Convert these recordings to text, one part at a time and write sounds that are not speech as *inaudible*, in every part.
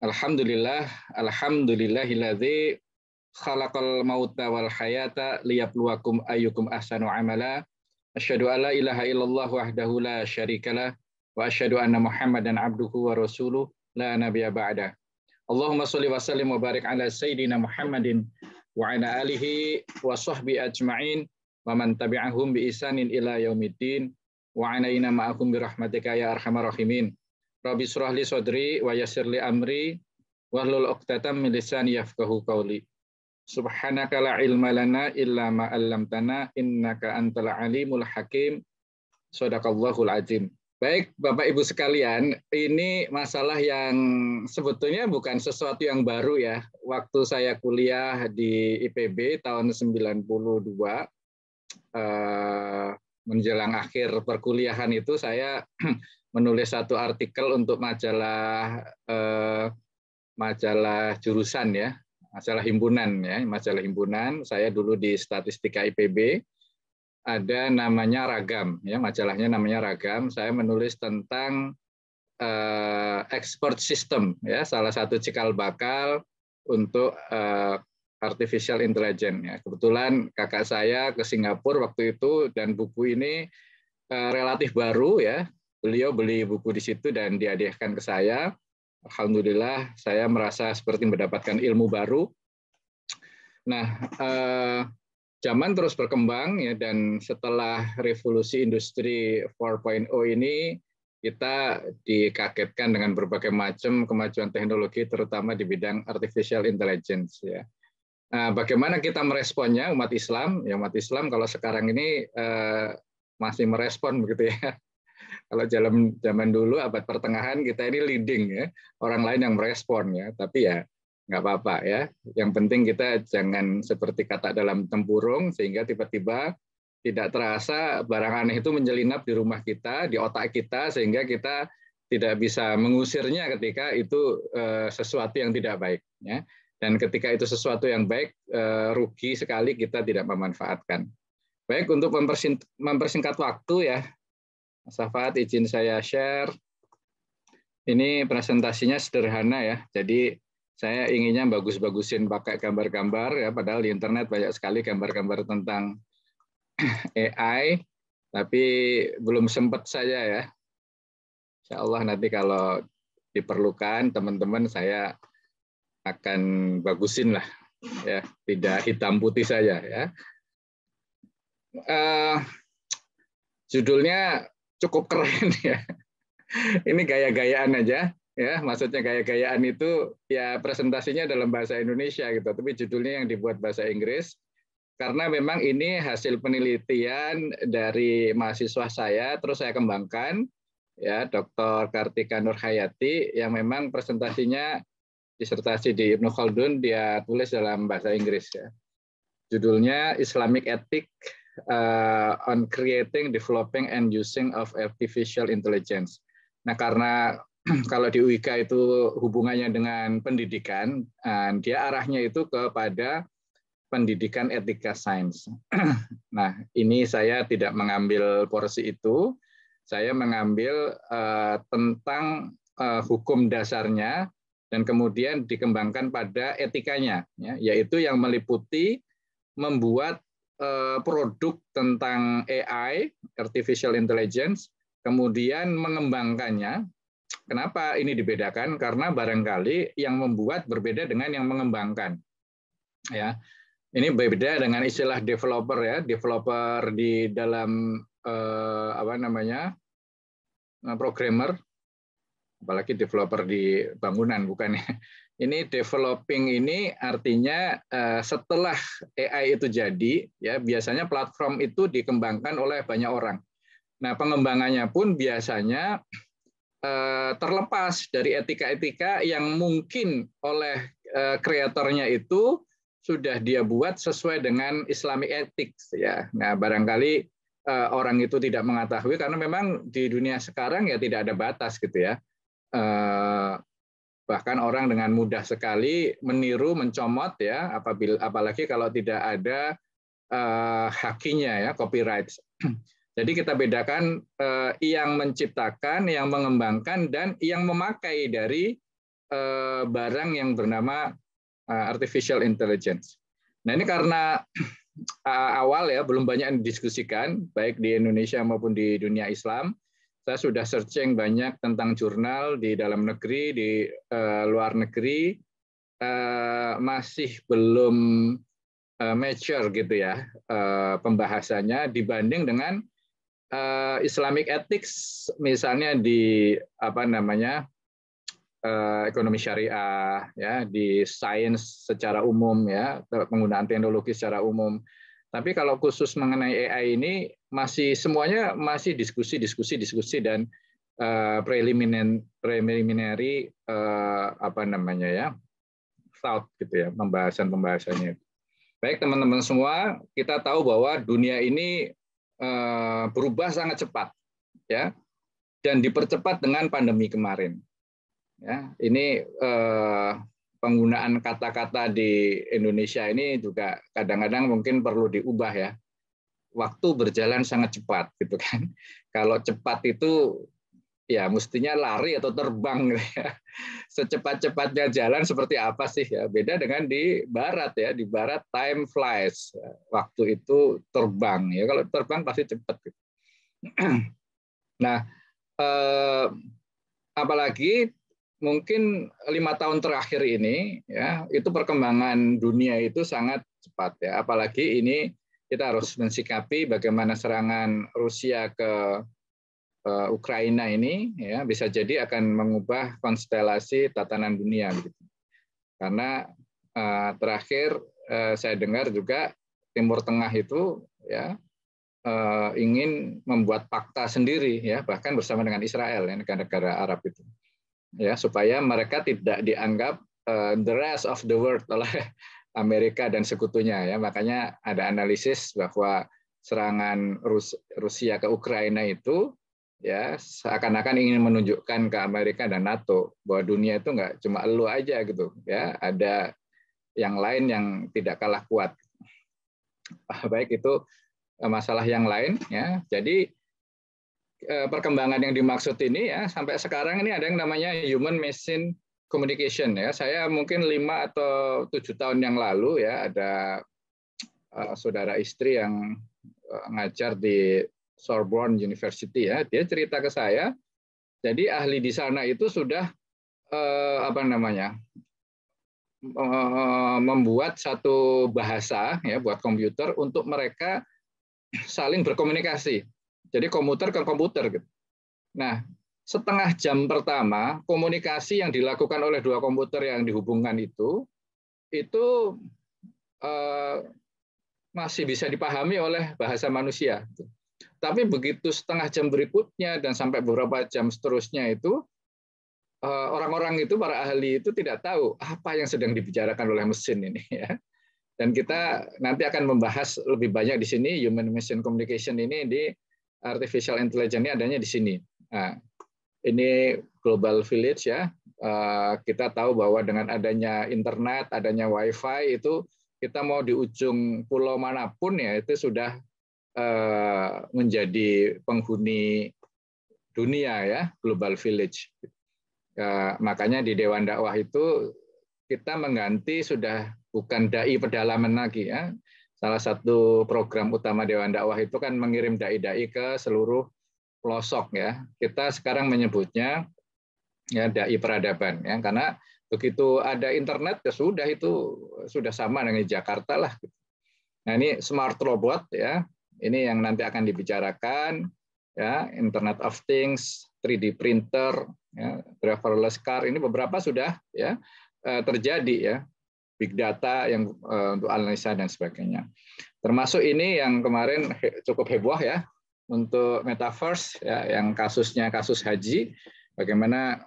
Alhamdulillah, alhamdulillahilladzi khalaqal mauta wal hayata liyabluwakum ayyukum ahsanu amala. Asyhadu an ilaha illallah wahdahu la syarikalah wa asyhadu anna Muhammadan abduhu wa rasuluh la nabiyya ba'da. Allahumma shalli wa sallim wa barik ala sayyidina Muhammadin wa ala alihi wa sahbi ajma'in wa man tabi'ahum bi isanin ila yaumiddin wa alaina ma'akum bi rahmatika ya arhamar rahimin. Rabbi surahli sodri wa yasirli amri wahlul uqtatam min lisani yafqahu qawli. Subhanaka la ilma lana illa ma 'allamtana innaka antal alimul hakim. Sadaqallahul azim. Baik, Bapak Ibu sekalian, ini masalah yang sebetulnya bukan sesuatu yang baru ya. Waktu saya kuliah di IPB tahun 92 eh, menjelang akhir perkuliahan itu saya *clears throat* eh, menulis satu artikel untuk majalah eh, majalah jurusan ya, majalah himpunan ya, majalah himpunan. Saya dulu di statistika IPB ada namanya Ragam ya, majalahnya namanya Ragam. Saya menulis tentang eh, export system ya, salah satu cikal bakal untuk eh, artificial intelligence ya. Kebetulan kakak saya ke Singapura waktu itu dan buku ini eh, relatif baru ya beliau beli buku di situ dan dihadiahkan ke saya. Alhamdulillah saya merasa seperti mendapatkan ilmu baru. Nah, eh, zaman terus berkembang ya dan setelah revolusi industri 4.0 ini kita dikagetkan dengan berbagai macam kemajuan teknologi terutama di bidang artificial intelligence ya. Nah, bagaimana kita meresponnya umat Islam? Ya umat Islam kalau sekarang ini eh, masih merespon begitu ya kalau dalam zaman dulu abad pertengahan kita ini leading ya, orang lain yang merespon ya. Tapi ya nggak apa-apa ya. Yang penting kita jangan seperti kata dalam tempurung sehingga tiba-tiba tidak terasa barang aneh itu menjelinap di rumah kita, di otak kita sehingga kita tidak bisa mengusirnya ketika itu eh, sesuatu yang tidak baik ya. Dan ketika itu sesuatu yang baik eh, rugi sekali kita tidak memanfaatkan. Baik untuk mempersingkat waktu ya, Mas Safat, izin saya share. Ini presentasinya sederhana ya, jadi saya inginnya bagus-bagusin pakai gambar-gambar ya, padahal di internet banyak sekali gambar-gambar tentang AI, *clears throat* tapi belum sempat saya ya. Insya Allah nanti kalau diperlukan teman-teman saya akan bagusin lah ya tidak hitam putih saja ya uh, judulnya cukup keren *laughs* ya. Ini gaya-gayaan aja ya, maksudnya gaya-gayaan itu ya presentasinya dalam bahasa Indonesia gitu, tapi judulnya yang dibuat bahasa Inggris karena memang ini hasil penelitian dari mahasiswa saya terus saya kembangkan ya Dr. Kartika Nurhayati yang memang presentasinya disertasi di Ibnu Khaldun dia tulis dalam bahasa Inggris ya. Judulnya Islamic Ethics uh, on creating, developing, and using of artificial intelligence. Nah, karena *clears throat* kalau di UIK itu hubungannya dengan pendidikan, dan eh, dia arahnya itu kepada pendidikan etika sains. *clears throat* nah, ini saya tidak mengambil porsi itu, saya mengambil uh, tentang uh, hukum dasarnya dan kemudian dikembangkan pada etikanya, ya, yaitu yang meliputi membuat Eh, produk tentang AI, artificial intelligence, kemudian mengembangkannya. Kenapa ini dibedakan? Karena barangkali yang membuat berbeda dengan yang mengembangkan. Ya. Ini berbeda dengan istilah developer ya, developer di dalam eh, apa namanya? Eh, programmer apalagi developer di bangunan bukan ya ini developing ini artinya eh, setelah AI itu jadi ya biasanya platform itu dikembangkan oleh banyak orang. Nah, pengembangannya pun biasanya eh, terlepas dari etika-etika yang mungkin oleh eh, kreatornya itu sudah dia buat sesuai dengan Islamic ethics ya. Nah, barangkali orang itu tidak mengetahui karena memang di dunia sekarang ya tidak ada batas gitu ya bahkan orang dengan mudah sekali meniru mencomot ya apabila apalagi kalau tidak ada uh, hakinya ya copyright *clears throat* jadi kita bedakan uh, yang menciptakan yang mengembangkan dan yang memakai dari uh, barang yang bernama uh, artificial intelligence nah ini karena uh, *clears throat* awal ya belum banyak yang didiskusikan baik di Indonesia maupun di dunia Islam saya sudah searching banyak tentang jurnal di dalam negeri, di uh, luar negeri, uh, masih belum uh, mature gitu ya uh, pembahasannya dibanding dengan uh, Islamic ethics misalnya di apa namanya uh, ekonomi syariah ya di sains secara umum ya penggunaan teknologi secara umum. Tapi kalau khusus mengenai AI ini masih semuanya masih diskusi diskusi diskusi dan uh, preliminary preliminary uh, apa namanya ya thought gitu ya pembahasan pembahasannya baik teman-teman semua kita tahu bahwa dunia ini uh, berubah sangat cepat ya dan dipercepat dengan pandemi kemarin ya ini eh, penggunaan kata-kata di Indonesia ini juga kadang-kadang mungkin perlu diubah ya waktu berjalan sangat cepat gitu kan. *laughs* Kalau cepat itu ya mestinya lari atau terbang gitu ya. *laughs* Secepat-cepatnya jalan seperti apa sih ya? Beda dengan di barat ya. Di barat time flies. Waktu itu terbang ya. Kalau terbang pasti cepat gitu. *clears throat* Nah, eh, apalagi mungkin lima tahun terakhir ini ya itu perkembangan dunia itu sangat cepat ya apalagi ini kita harus mensikapi bagaimana serangan Rusia ke e, Ukraina ini ya bisa jadi akan mengubah konstelasi tatanan dunia gitu. Karena e, terakhir e, saya dengar juga Timur Tengah itu ya ingin membuat fakta sendiri ya bahkan bersama dengan Israel ya negara-negara Arab itu. Ya supaya mereka tidak dianggap the rest of the world oleh Amerika dan sekutunya ya. Makanya ada analisis bahwa serangan Rus Rusia ke Ukraina itu ya seakan-akan ingin menunjukkan ke Amerika dan NATO bahwa dunia itu nggak cuma lu aja gitu ya ada yang lain yang tidak kalah kuat *laughs* baik itu eh, masalah yang lain ya jadi eh, perkembangan yang dimaksud ini ya sampai sekarang ini ada yang namanya human machine communication ya. Saya mungkin lima atau tujuh tahun yang lalu ya ada uh, saudara istri yang uh, ngajar di Sorbonne University ya. Dia cerita ke saya, jadi ahli di sana itu sudah uh, apa namanya uh, membuat satu bahasa ya buat komputer untuk mereka saling berkomunikasi. Jadi komputer ke komputer gitu. Nah, setengah jam pertama komunikasi yang dilakukan oleh dua komputer yang dihubungkan itu itu eh, masih bisa dipahami oleh bahasa manusia. Tapi begitu setengah jam berikutnya dan sampai beberapa jam seterusnya itu eh, orang-orang itu para ahli itu tidak tahu apa yang sedang dibicarakan oleh mesin ini ya. Dan kita nanti akan membahas lebih banyak di sini human machine communication ini di artificial intelligence ini adanya di sini. Nah, ini global village ya. Eh, kita tahu bahwa dengan adanya internet, adanya WiFi itu kita mau di ujung pulau manapun ya itu sudah eh, menjadi penghuni dunia ya global village. Eh, makanya di Dewan Dakwah itu kita mengganti sudah bukan dai pedalaman lagi ya. Salah satu program utama Dewan Dakwah itu kan mengirim dai-dai ke seluruh pelosok ya. Kita sekarang menyebutnya ya dai peradaban ya karena begitu ada internet ya sudah itu sudah sama dengan Jakarta lah. Nah ini smart robot ya ini yang nanti akan dibicarakan ya Internet of Things, 3D printer, ya, driverless car ini beberapa sudah ya eh, terjadi ya big data yang eh, untuk analisa dan sebagainya. Termasuk ini yang kemarin cukup heboh ya untuk metaverse ya, yang kasusnya kasus haji, bagaimana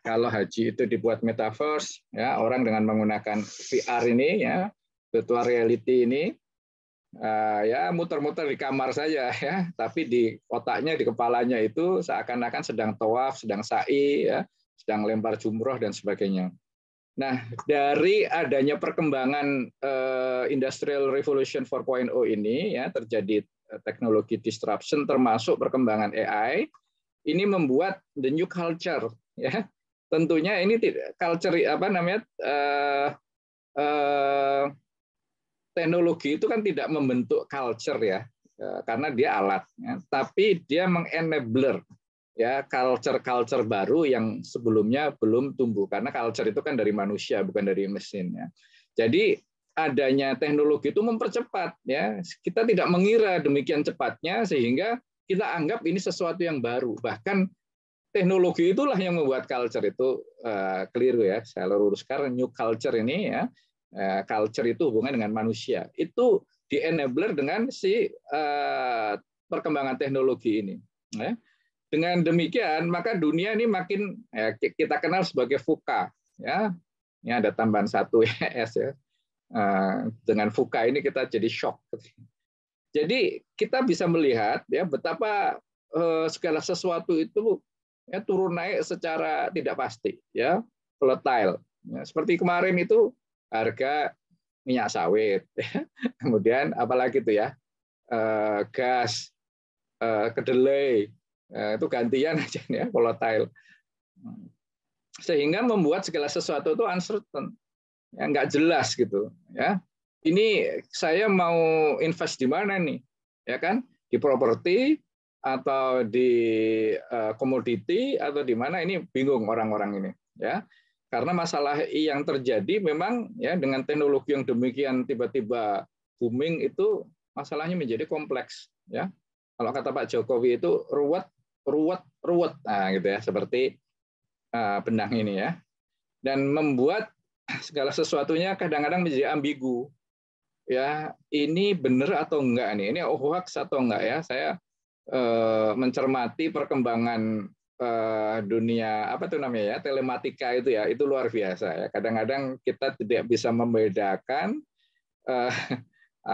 kalau haji itu dibuat metaverse ya orang dengan menggunakan VR ini ya virtual reality ini uh, ya muter-muter di kamar saja ya tapi di otaknya di kepalanya itu seakan-akan sedang tawaf, sedang sa'i ya, sedang lempar jumroh dan sebagainya. Nah, dari adanya perkembangan uh, Industrial Revolution 4.0 ini ya terjadi Eh, teknologi disruption termasuk perkembangan AI ini membuat the new culture ya tentunya ini culture apa namanya uh, uh, teknologi itu kan tidak membentuk culture ya karena dia alat ya. tapi dia mengenabler ya culture culture baru yang sebelumnya belum tumbuh karena culture itu kan dari manusia bukan dari mesin ya jadi adanya teknologi itu mempercepat ya. Kita tidak mengira demikian cepatnya sehingga kita anggap ini sesuatu yang baru. Bahkan teknologi itulah yang membuat culture itu uh, keliru ya. Saya luruskan new culture ini ya. Uh, culture itu hubungan dengan manusia. Itu di enabler dengan si uh, perkembangan teknologi ini. Ya. Dengan demikian maka dunia ini makin ya, kita kenal sebagai VUCA ya. Ini ada tambahan satu ya *laughs* S ya Ah, dengan fuka ini kita jadi shock. Jadi kita bisa melihat ya betapa eh, segala sesuatu itu ya, turun naik secara tidak pasti, ya volatile. Ya, seperti kemarin itu harga minyak sawit, *laughs* ya. kemudian apalagi itu ya eh, gas, eh, kedelai itu gantian *laughs* aja ya volatile. Sehingga membuat segala sesuatu itu uncertain yang nggak jelas gitu ya ini saya mau invest di mana nih ya kan di properti atau di eh, komoditi atau di mana ini bingung orang-orang ini ya karena masalah yang terjadi memang ya dengan teknologi yang demikian tiba-tiba booming itu masalahnya menjadi kompleks ya kalau kata Pak Jokowi itu ruwet ruwet ruwet nah gitu ya seperti eh, benang ini ya dan membuat *clears throat* segala sesuatunya kadang-kadang menjadi ambigu. Ya, ini benar atau enggak nih? Ini oh hoax atau enggak ya? Saya eh, mencermati perkembangan eh, dunia apa tuh namanya ya, telematika itu ya, itu luar biasa ya. Kadang-kadang kita tidak bisa membedakan eh, *laughs*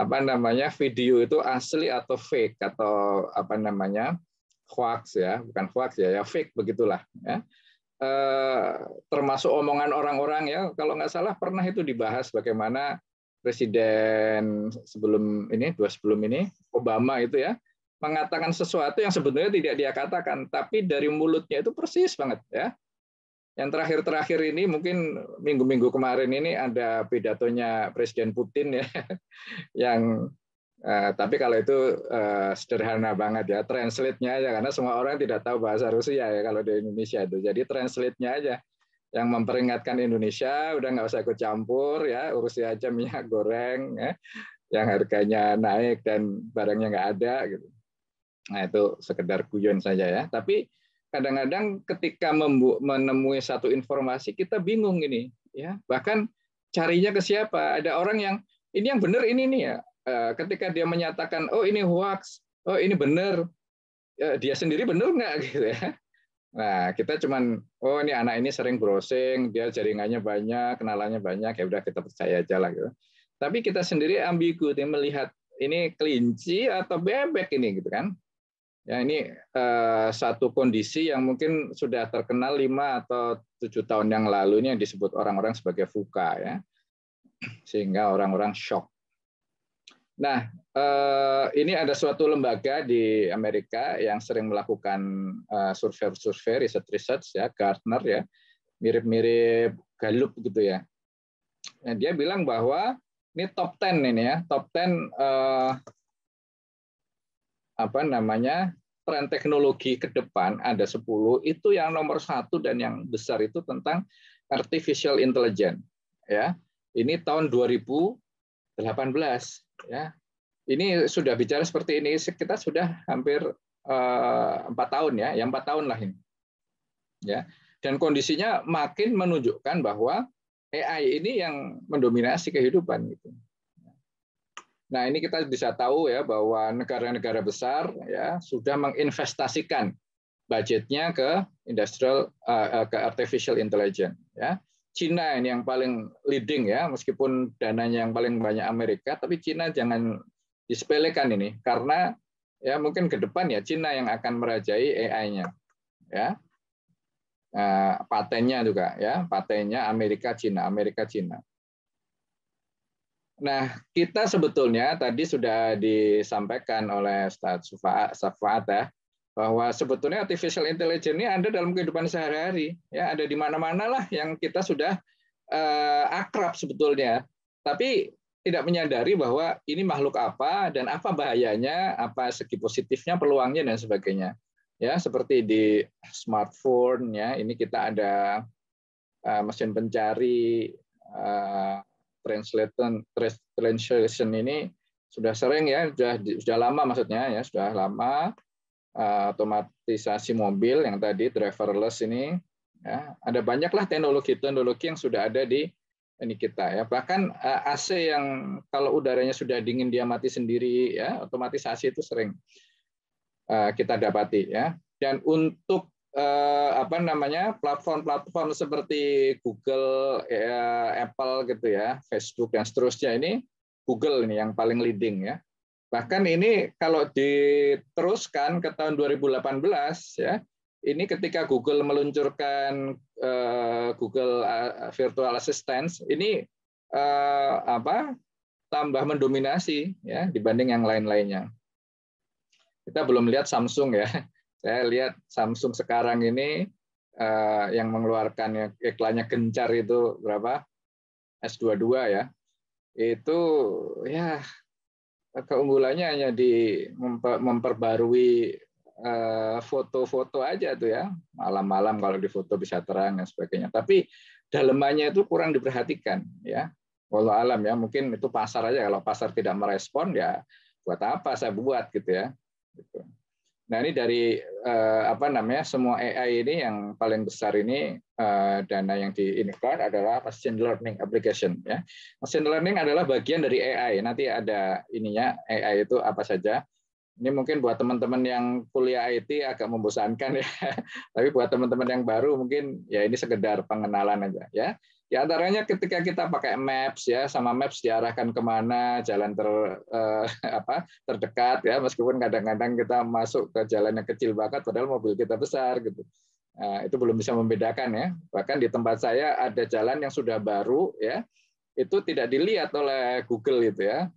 apa namanya video itu asli atau fake atau apa namanya hoax ya, bukan hoax ya, ya fake begitulah ya Eh, termasuk omongan orang-orang ya kalau nggak salah pernah itu dibahas bagaimana presiden sebelum ini dua sebelum ini Obama itu ya mengatakan sesuatu yang sebenarnya tidak dia katakan tapi dari mulutnya itu persis banget ya yang terakhir-terakhir ini mungkin minggu-minggu kemarin ini ada pidatonya Presiden Putin ya *laughs* yang Eh, tapi kalau itu uh, sederhana banget ya, translate-nya aja karena semua orang tidak tahu bahasa Rusia ya kalau di Indonesia itu. Jadi translate-nya aja yang memperingatkan Indonesia udah nggak usah ikut campur ya, urusi aja *laughs* minyak goreng ya, yang harganya naik dan barangnya nggak ada gitu. Nah itu sekedar guyon saja ya. Tapi kadang-kadang ketika menemui satu informasi kita bingung ini ya, bahkan carinya ke siapa? Ada orang yang ini yang benar ini nih ya Eh, ketika dia menyatakan oh ini hoax, oh ini benar, ya, dia sendiri benar nggak *laughs* gitu ya. Nah, kita cuman oh ini anak ini sering browsing, dia jaringannya banyak, kenalannya banyak, ya udah kita percaya aja lah gitu. Tapi kita sendiri ambigu dia melihat ini kelinci atau bebek ini gitu kan. Ya ini eh, satu kondisi yang mungkin sudah terkenal lima atau tujuh tahun yang lalu ini yang disebut orang-orang sebagai fuka ya. Sehingga orang-orang shock Nah, eh, ini ada suatu lembaga di Amerika yang sering melakukan eh, survei-survei, riset-riset ya, Gartner ya, mirip-mirip Gallup gitu ya. Nah, dia bilang bahwa ini top 10 ini ya, top 10 eh, apa namanya tren teknologi ke depan ada 10 itu yang nomor satu dan yang besar itu tentang artificial intelligence ya. Ini tahun 2018 Ya, ini sudah bicara seperti ini kita sudah hampir eh, empat tahun ya, yang empat tahun lah ini. Ya, dan kondisinya makin menunjukkan bahwa AI ini yang mendominasi kehidupan gitu. Nah ini kita bisa tahu ya bahwa negara-negara besar ya sudah menginvestasikan budgetnya ke industrial eh, eh, ke artificial intelligence ya Cina ini yang paling leading ya, meskipun dananya yang paling banyak Amerika, tapi Cina jangan disepelekan ini karena ya mungkin ke depan ya Cina yang akan merajai AI-nya. Ya. Nah, patennya juga ya, patennya Amerika Cina, Amerika Cina. Nah, kita sebetulnya tadi sudah disampaikan oleh Ustaz Safaat ya, bahwa sebetulnya artificial intelligence ini ada dalam kehidupan sehari-hari, ya ada di mana-mana lah yang kita sudah uh, akrab sebetulnya, tapi tidak menyadari bahwa ini makhluk apa dan apa bahayanya, apa segi positifnya, peluangnya dan sebagainya. Ya seperti di smartphone, ya ini kita ada uh, mesin pencari eh, translation translation ini sudah sering ya, sudah sudah lama maksudnya ya sudah lama Eh, otomatisasi mobil yang tadi driverless ini ya ada banyaklah teknologi teknologi yang sudah ada di ini kita ya bahkan eh, AC yang kalau udaranya sudah dingin dia mati sendiri ya otomatisasi itu sering eh, kita dapati ya dan untuk apa namanya platform-platform seperti Google, Apple gitu ya, Facebook dan seterusnya ini Google ini yang paling leading ya. Bahkan ini kalau diteruskan ke tahun 2018 ya, ini ketika Google meluncurkan uh, Google eh, Virtual Assistant, ini uh, apa? tambah mendominasi ya dibanding yang lain-lainnya. Kita belum lihat Samsung ya. *laughs* Saya lihat Samsung sekarang ini uh, yang mengeluarkan iklannya gencar itu berapa? S22 ya. Itu ya Eh, keunggulannya hanya di memperbarui eh, foto-foto aja tuh ya malam-malam kalau di foto bisa terang dan sebagainya tapi dalemannya itu kurang diperhatikan ya walau alam ya mungkin itu pasar aja kalau pasar tidak merespon ya buat apa saya buat gitu ya gitu. Nah ini dari uh, apa namanya semua AI ini yang paling besar ini uh, dana yang diinvest adalah machine learning application ya. Machine learning adalah bagian dari AI. Nanti ada ininya AI itu apa saja. Ini mungkin buat teman-teman yang kuliah IT agak membosankan ya. *laughs* Tapi buat teman-teman yang baru mungkin ya ini sekedar pengenalan aja ya. Di antaranya ketika kita pakai maps ya, sama maps diarahkan kemana jalan ter eh, *laughs* apa terdekat ya, meskipun kadang-kadang kita masuk ke jalan yang kecil banget, padahal mobil kita besar gitu. Nah, itu belum bisa membedakan ya. Bahkan di tempat saya ada jalan yang sudah baru ya, itu tidak dilihat oleh Google itu ya,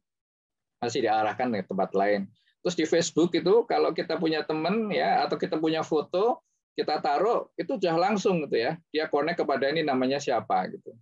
masih diarahkan ke tempat lain. Terus di Facebook itu kalau kita punya teman ya atau kita punya foto kita taruh itu sudah langsung gitu ya dia connect kepada ini namanya siapa gitu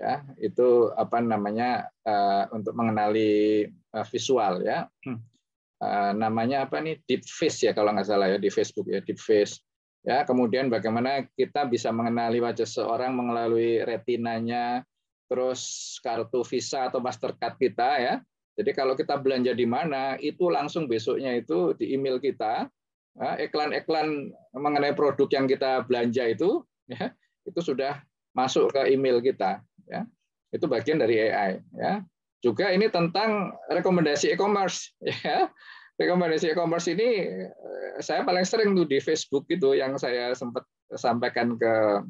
ya itu apa namanya uh, untuk mengenali uh, visual ya uh, namanya apa nih deep face ya kalau nggak salah ya di Facebook ya deep face ya kemudian bagaimana kita bisa mengenali wajah seorang melalui retinanya terus kartu Visa atau Mastercard kita ya jadi kalau kita belanja di mana itu langsung besoknya itu di email kita Ya, iklan-iklan mengenai produk yang kita belanja itu, ya, itu sudah masuk ke email kita. Ya. Itu bagian dari AI. Ya. Juga ini tentang rekomendasi e-commerce. *laughs* Ya. Rekomendasi e-commerce ini eh, saya paling sering tuh di Facebook itu yang saya sempat sampaikan ke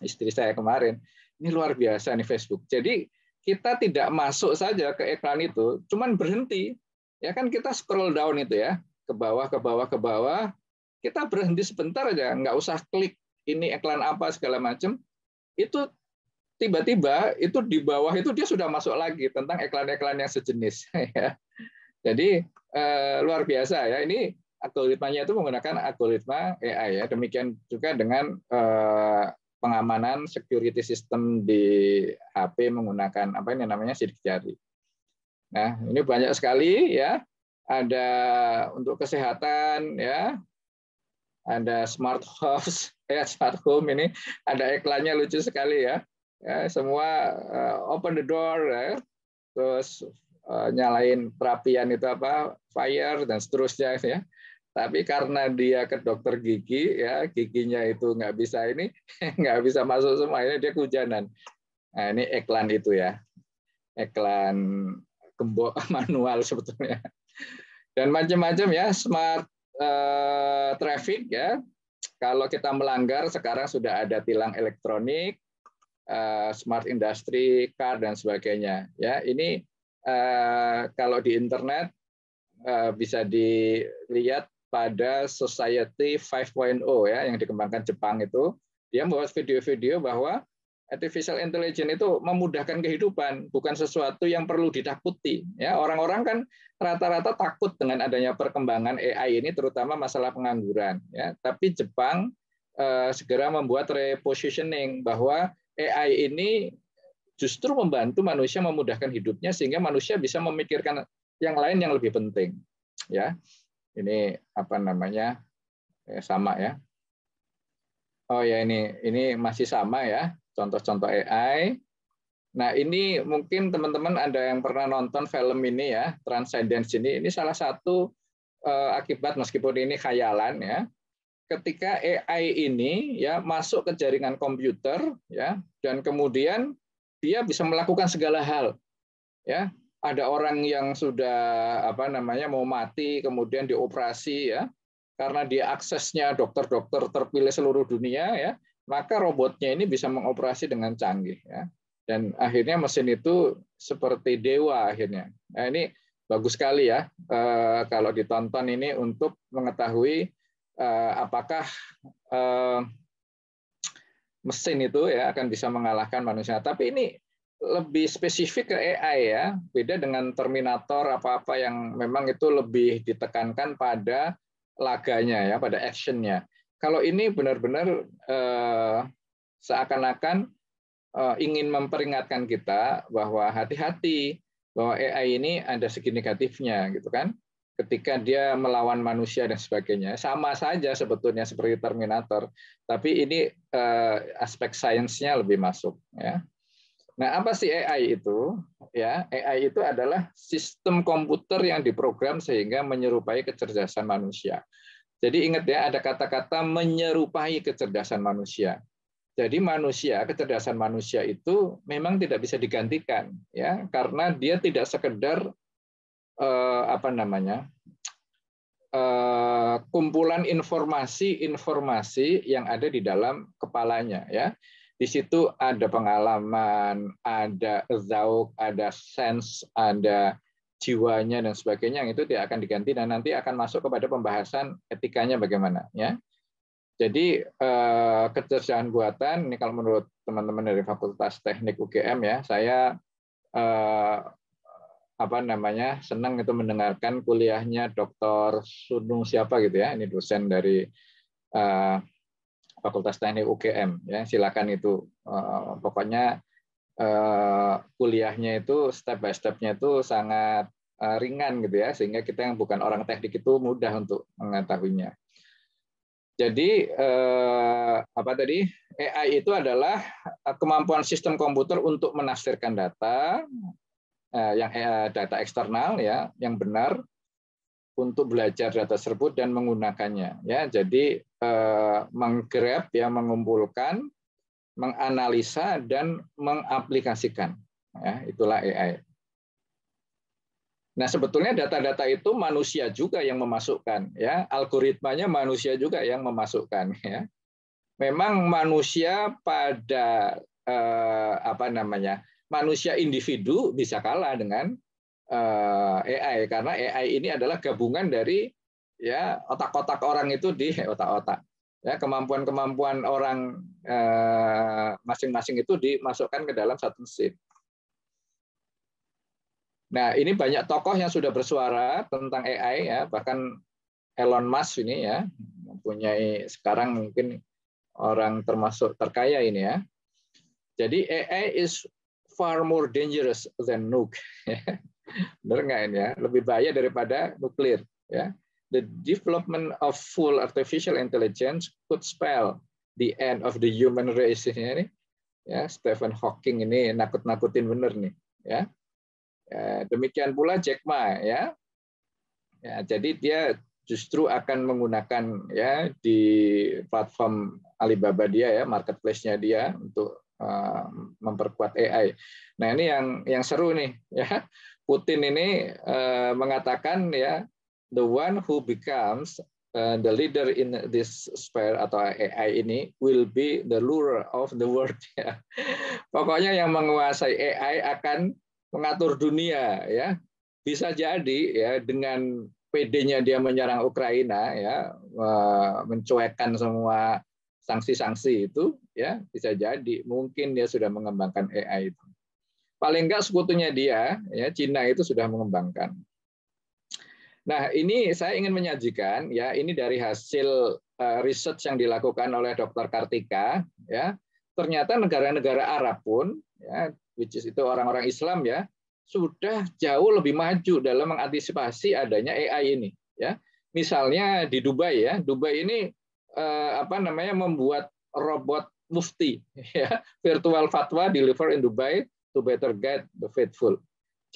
istri saya kemarin. Ini luar biasa nih Facebook. Jadi kita tidak masuk saja ke iklan itu, cuman berhenti. Ya kan kita scroll down itu ya ke bawah, ke bawah, ke bawah, kita berhenti sebentar aja, nggak usah klik ini iklan apa segala macam, itu tiba-tiba itu di bawah itu dia sudah masuk lagi tentang iklan-iklan yang sejenis. *laughs* Ya. Jadi eh, luar biasa ya ini algoritmanya itu menggunakan algoritma AI ya. Demikian juga dengan eh, pengamanan security system di HP menggunakan apa ini namanya sidik jari. Nah, ini banyak sekali ya ada untuk kesehatan ya ada smart house *laughs* ya smart home ini ada iklannya lucu sekali ya, ya semua uh, open the door ya. terus uh, nyalain perapian itu apa fire dan seterusnya ya tapi karena dia ke dokter gigi ya giginya itu nggak bisa ini *laughs* nggak bisa masuk semua ini dia kehujanan nah ini iklan itu ya iklan gembok *laughs* manual sebetulnya dan macam-macam ya smart uh, traffic ya. Kalau kita melanggar sekarang sudah ada tilang elektronik, uh, smart industry car dan sebagainya ya. Ini uh, kalau di internet bisa dilihat pada Society 5.0 ya yang dikembangkan Jepang itu. Dia membuat video-video bahwa artificial intelligence itu memudahkan kehidupan, bukan sesuatu yang perlu ditakuti. Ya, orang-orang kan rata-rata takut dengan adanya perkembangan AI ini, terutama masalah pengangguran. Ya, tapi Jepang eh, segera membuat repositioning bahwa AI ini justru membantu manusia memudahkan hidupnya sehingga manusia bisa memikirkan yang lain yang lebih penting. Ya, ini apa namanya eh, sama ya. Oh ya ini ini masih sama ya contoh-contoh AI. Nah, ini mungkin teman-teman ada yang pernah nonton film ini ya, Transcendence ini. Ini salah satu eh, akibat meskipun ini khayalan ya. Ketika AI ini ya masuk ke jaringan komputer ya dan kemudian dia bisa melakukan segala hal. Ya, ada orang yang sudah apa namanya mau mati kemudian dioperasi ya karena dia aksesnya dokter-dokter terpilih seluruh dunia ya maka robotnya ini bisa mengoperasi dengan canggih ya. Dan akhirnya mesin itu seperti dewa akhirnya. Nah, ini bagus sekali ya eh, kalau ditonton ini untuk mengetahui eh, apakah eh, mesin itu ya akan bisa mengalahkan manusia. Tapi ini lebih spesifik ke AI ya, beda dengan Terminator apa-apa yang memang itu lebih ditekankan pada laganya ya, pada actionnya kalau ini benar-benar uh, seakan-akan uh, ingin memperingatkan kita bahwa hati-hati bahwa AI ini ada segi negatifnya gitu kan ketika dia melawan manusia dan sebagainya sama saja sebetulnya seperti Terminator tapi ini uh, aspek sainsnya lebih masuk ya nah apa sih AI itu ya AI itu adalah sistem komputer yang diprogram sehingga menyerupai kecerdasan manusia jadi ingat ya, ada kata-kata menyerupai kecerdasan manusia. Jadi manusia, kecerdasan manusia itu memang tidak bisa digantikan ya, karena dia tidak sekedar eh, apa namanya? Eh, kumpulan informasi-informasi yang ada di dalam kepalanya ya. Di situ ada pengalaman, ada zauk, ada sense, ada jiwanya dan sebagainya yang itu tidak akan diganti dan nanti akan masuk kepada pembahasan etikanya bagaimana ya. Jadi eh, kecerdasan buatan ini kalau menurut teman-teman dari Fakultas Teknik UGM ya, saya eh, apa namanya senang itu mendengarkan kuliahnya Dr. Sunung siapa gitu ya, ini dosen dari eh, Fakultas Teknik UGM ya, silakan itu pokoknya uh, kuliahnya itu step by stepnya itu sangat uh, ringan gitu ya sehingga kita yang bukan orang teknik itu mudah untuk mengetahuinya. Jadi uh, apa tadi AI itu adalah kemampuan sistem komputer untuk menafsirkan data uh, yang uh, data eksternal ya yang benar untuk belajar data tersebut dan menggunakannya ya. Jadi eh, menggrab ya mengumpulkan menganalisa dan mengaplikasikan. Ya, itulah AI. Nah, sebetulnya data-data itu manusia juga yang memasukkan, ya. Algoritmanya manusia juga yang memasukkan, ya. Memang manusia pada eh, apa namanya? Manusia individu bisa kalah dengan eh, AI karena AI ini adalah gabungan dari ya otak-otak orang itu di otak-otak. Ya, kemampuan-kemampuan orang Eh, masing-masing itu dimasukkan ke dalam satu mesin. Nah, ini banyak tokoh yang sudah bersuara tentang AI ya, bahkan Elon Musk ini ya mempunyai sekarang mungkin orang termasuk terkaya ini ya. Jadi AI is far more dangerous than nuke. *laughs* Benar nggak ini ya? Lebih bahaya daripada nuklir ya. The development of full artificial intelligence could spell the end of the human race ini ya Stephen Hawking ini nakut-nakutin bener nih ya. ya demikian pula Jack Ma ya. ya jadi dia justru akan menggunakan ya di platform Alibaba dia ya marketplace-nya dia untuk uh, memperkuat AI. Nah ini yang yang seru nih ya Putin ini uh, mengatakan ya the one who becomes Uh, the leader in this sphere atau AI ini will be the ruler of the world. *laughs* Ya. Pokoknya yang menguasai AI akan mengatur dunia. Ya, bisa jadi ya dengan PD-nya dia menyerang Ukraina, ya mencuekkan semua sanksi-sanksi itu, ya bisa jadi mungkin dia sudah mengembangkan AI itu. Paling enggak sekutunya dia, ya Cina itu sudah mengembangkan. Nah, ini saya ingin menyajikan ya, ini dari hasil uh, eh, riset yang dilakukan oleh Dr. Kartika ya. Ternyata negara-negara Arab pun ya, which is itu orang-orang Islam ya, sudah jauh lebih maju dalam mengantisipasi adanya AI ini ya. Misalnya di Dubai ya, Dubai ini eh, apa namanya membuat robot mufti *laughs* ya, virtual fatwa deliver in Dubai to better guide the faithful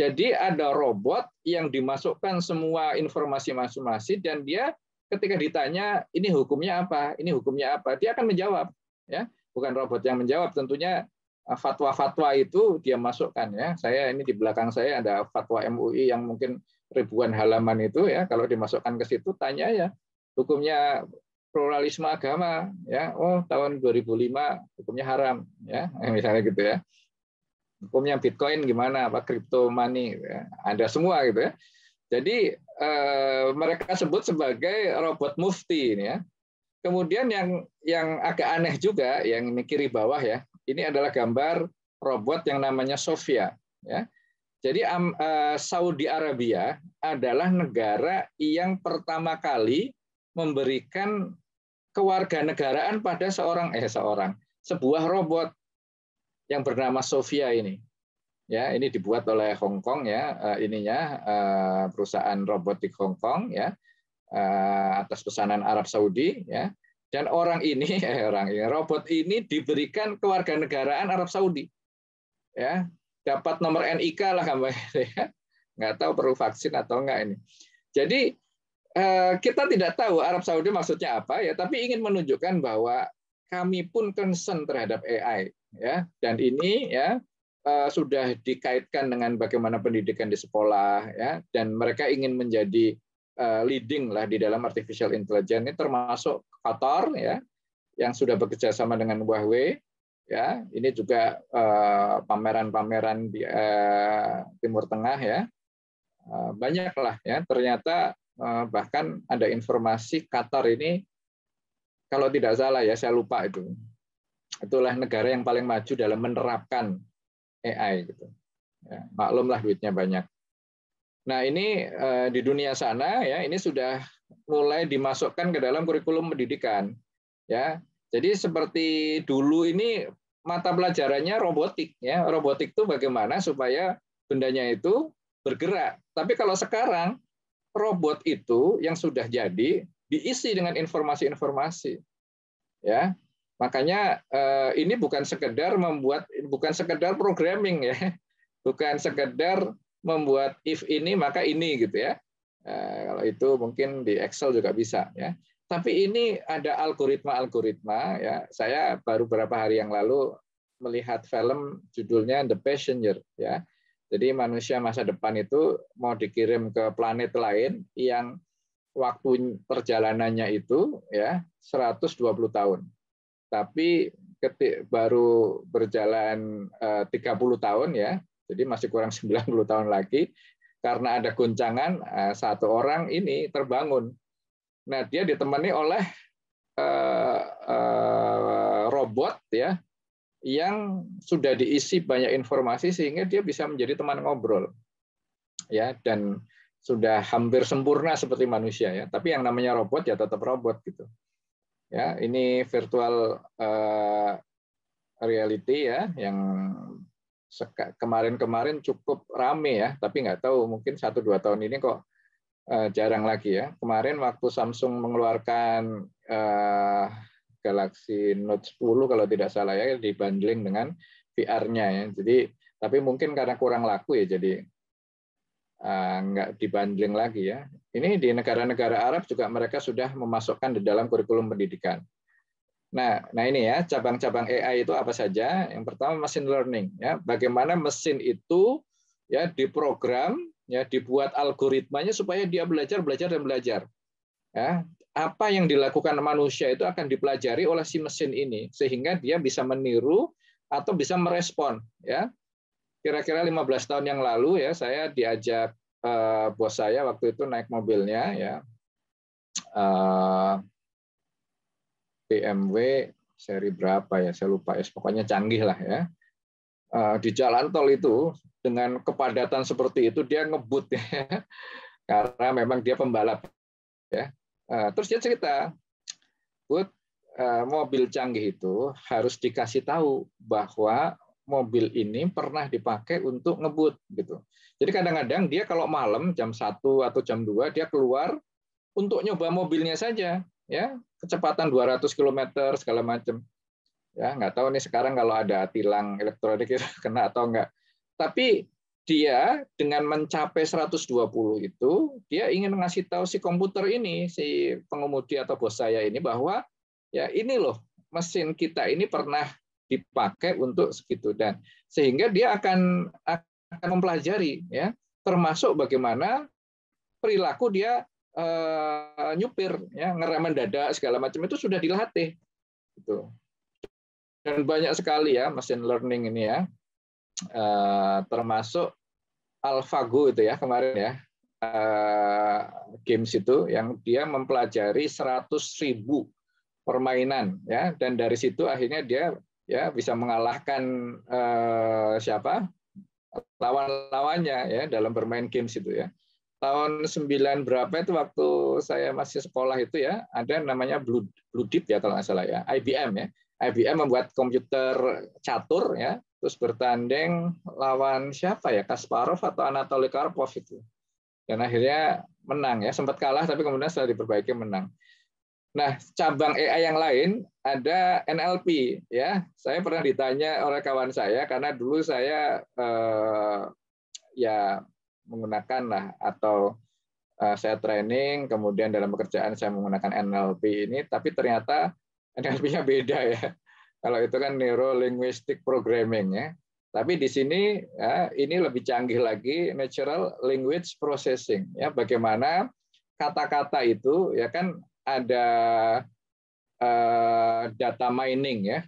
jadi ada robot yang dimasukkan semua informasi masing-masing dan dia ketika ditanya ini hukumnya apa, ini hukumnya apa, dia akan menjawab. Ya, bukan robot yang menjawab tentunya eh, fatwa-fatwa itu dia masukkan ya. Saya ini di belakang saya ada fatwa MUI yang mungkin ribuan halaman itu ya. Kalau dimasukkan ke situ tanya ya hukumnya pluralisme agama ya. Oh tahun 2005 hukumnya haram ya *laughs* misalnya gitu ya hukumnya Bitcoin gimana, apa crypto money, ya. ada semua gitu ya. Jadi eh, mereka sebut sebagai robot mufti ini ya. Kemudian yang yang agak aneh juga yang ini kiri bawah ya. Ini adalah gambar robot yang namanya Sofia ya. Jadi eh, Saudi Arabia adalah negara yang pertama kali memberikan kewarganegaraan pada seorang eh seorang sebuah robot yang bernama Sofia ini. Ya, ini dibuat oleh Hong Kong ya, eh, ininya eh, perusahaan robotik Hong Kong ya eh, atas pesanan Arab Saudi ya. Dan orang ini, *laughs* eh, orang ini, robot ini diberikan kewarganegaraan Arab Saudi. Ya, dapat nomor NIK lah kamu *laughs* ya. Nggak tahu perlu vaksin atau enggak ini. Jadi kita tidak tahu Arab Saudi maksudnya apa ya, tapi ingin menunjukkan bahwa kami pun concern terhadap AI ya dan ini ya eh, sudah dikaitkan dengan bagaimana pendidikan di sekolah ya dan mereka ingin menjadi eh, leading lah di dalam artificial intelligence ini termasuk Qatar ya yang sudah bekerja sama dengan Huawei ya ini juga eh, pameran-pameran di Timur Tengah ya banyaklah ya ternyata bahkan ada informasi Qatar ini kalau tidak salah ya saya lupa itu itulah negara yang paling maju dalam menerapkan AI gitu. Ya, maklumlah duitnya banyak. Nah ini eh, di dunia sana ya ini sudah mulai dimasukkan ke dalam kurikulum pendidikan ya. Jadi seperti dulu ini mata pelajarannya robotik ya. Robotik itu bagaimana supaya bendanya itu bergerak. Tapi kalau sekarang robot itu yang sudah jadi diisi dengan informasi-informasi ya Makanya eh, ini bukan sekedar membuat bukan sekedar programming ya. *laughs* Bukan sekedar membuat if ini maka ini gitu ya. Eh, kalau itu mungkin di Excel juga bisa ya. Tapi ini ada algoritma-algoritma ya. Saya baru beberapa hari yang lalu melihat film judulnya The Passenger ya. Jadi manusia masa depan itu mau dikirim ke planet lain yang waktu perjalanannya itu ya 120 tahun tapi ketik baru berjalan 30 eh, tahun ya, jadi masih kurang 90 *laughs* tahun lagi, karena ada goncangan eh, satu orang ini terbangun. Nah dia ditemani oleh eh, robot ya yang sudah diisi banyak informasi sehingga dia bisa menjadi teman ngobrol ya dan sudah hampir sempurna seperti manusia ya tapi yang namanya robot ya tetap robot gitu Ya, ini virtual uh, reality ya yang kemarin-kemarin cukup rame ya, tapi nggak tahu mungkin satu dua tahun ini kok uh, jarang lagi ya. Kemarin waktu Samsung mengeluarkan uh, Galaxy Note 10 kalau tidak salah ya dibanding dengan VR-nya ya. Jadi tapi mungkin karena kurang laku ya jadi Eh, nggak dibanding lagi ya. Ini di negara-negara Arab juga mereka sudah memasukkan di dalam kurikulum pendidikan. Nah, nah ini ya cabang-cabang AI itu apa saja? Yang pertama mesin learning ya, bagaimana mesin itu ya diprogram ya dibuat algoritmanya supaya dia belajar belajar dan belajar. Ya, apa yang dilakukan manusia itu akan dipelajari oleh si mesin ini sehingga dia bisa meniru atau bisa merespon ya kira-kira 15 tahun yang lalu ya saya diajak eh, bos saya waktu itu naik mobilnya ya eh, BMW seri berapa ya saya lupa ya pokoknya canggih lah ya eh, di jalan tol itu dengan kepadatan seperti itu dia ngebut ya *laughs* karena memang dia pembalap ya eh, terus dia cerita buat eh, mobil canggih itu harus dikasih tahu bahwa mobil ini pernah dipakai untuk ngebut gitu. Jadi kadang-kadang dia kalau malam jam 1 atau jam 2 dia keluar untuk nyoba mobilnya saja ya, kecepatan 200 km segala macam. Ya, nggak tahu nih sekarang kalau ada tilang elektronik itu *laughs* kena atau enggak. Tapi dia dengan mencapai 120 itu dia ingin ngasih tahu si komputer ini si pengemudi atau bos saya ini bahwa ya ini loh mesin kita ini pernah dipakai untuk segitu dan sehingga dia akan akan mempelajari ya termasuk bagaimana perilaku dia eh, nyupir ya ngerem dada segala macam itu sudah dilatih gitu dan banyak sekali ya mesin learning ini ya eh, termasuk AlphaGo itu ya kemarin ya eh, games itu yang dia mempelajari 100.000 ribu permainan ya dan dari situ akhirnya dia ya bisa mengalahkan eh, siapa lawan-lawannya ya dalam bermain games itu ya. Tahun 9 berapa itu waktu saya masih sekolah itu ya, ada namanya Blue, Blue Deep ya kalau nggak salah ya, IBM ya. IBM membuat komputer catur ya, terus bertanding lawan siapa ya, Kasparov atau Anatoly Karpov itu. Dan akhirnya menang ya, sempat kalah tapi kemudian setelah diperbaiki menang. Nah, cabang AI yang lain ada NLP ya. Saya pernah ditanya oleh kawan saya karena dulu saya eh, ya menggunakan lah atau eh, saya training kemudian dalam pekerjaan saya menggunakan NLP ini tapi ternyata NLP-nya beda ya. Kalau itu kan neuro linguistic programming ya. Tapi di sini ya, ini lebih canggih lagi natural language processing ya bagaimana kata-kata itu ya kan ada eh, data mining ya,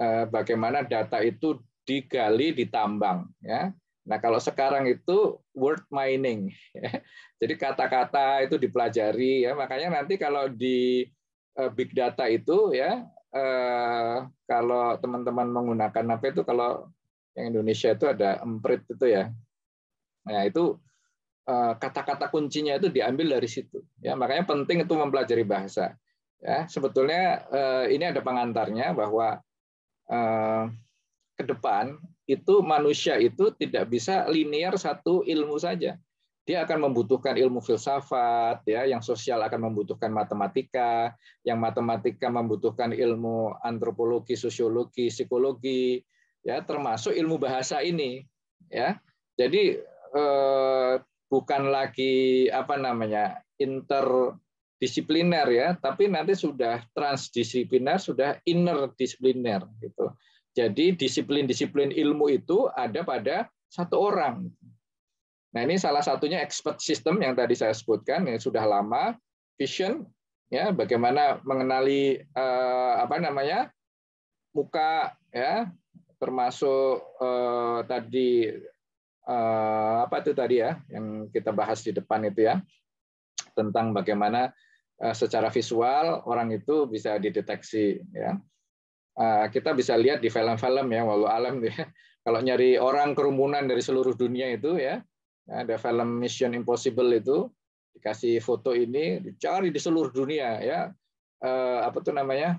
eh, bagaimana data itu digali, ditambang ya. Nah kalau sekarang itu word mining, ya. *laughs* jadi kata-kata itu dipelajari ya. Makanya nanti kalau di eh, big data itu ya, kalau teman-teman menggunakan apa itu kalau yang Indonesia itu ada emprit itu ya. Nah itu Eh, kata-kata kuncinya itu diambil dari situ. Ya, makanya penting itu mempelajari bahasa. Ya, sebetulnya eh, ini ada pengantarnya bahwa eh, ke depan itu manusia itu tidak bisa linear satu ilmu saja. Dia akan membutuhkan ilmu filsafat, ya, yang sosial akan membutuhkan matematika, yang matematika membutuhkan ilmu antropologi, sosiologi, psikologi, ya, termasuk ilmu bahasa ini, ya. Jadi eh, bukan lagi apa namanya interdisipliner ya, tapi nanti sudah transdisipliner, sudah interdisipliner gitu. Jadi disiplin-disiplin ilmu itu ada pada satu orang. Nah ini salah satunya expert system yang tadi saya sebutkan yang sudah lama, vision ya bagaimana mengenali eh, apa namanya muka ya termasuk eh, tadi Eh, apa itu tadi ya yang kita bahas di depan itu ya tentang bagaimana eh, secara visual orang itu bisa dideteksi ya eh, kita bisa lihat di film-film ya walau alam ya *laughs* kalau nyari orang kerumunan dari seluruh dunia itu ya ada film Mission Impossible itu dikasih foto ini dicari di seluruh dunia ya apa tuh namanya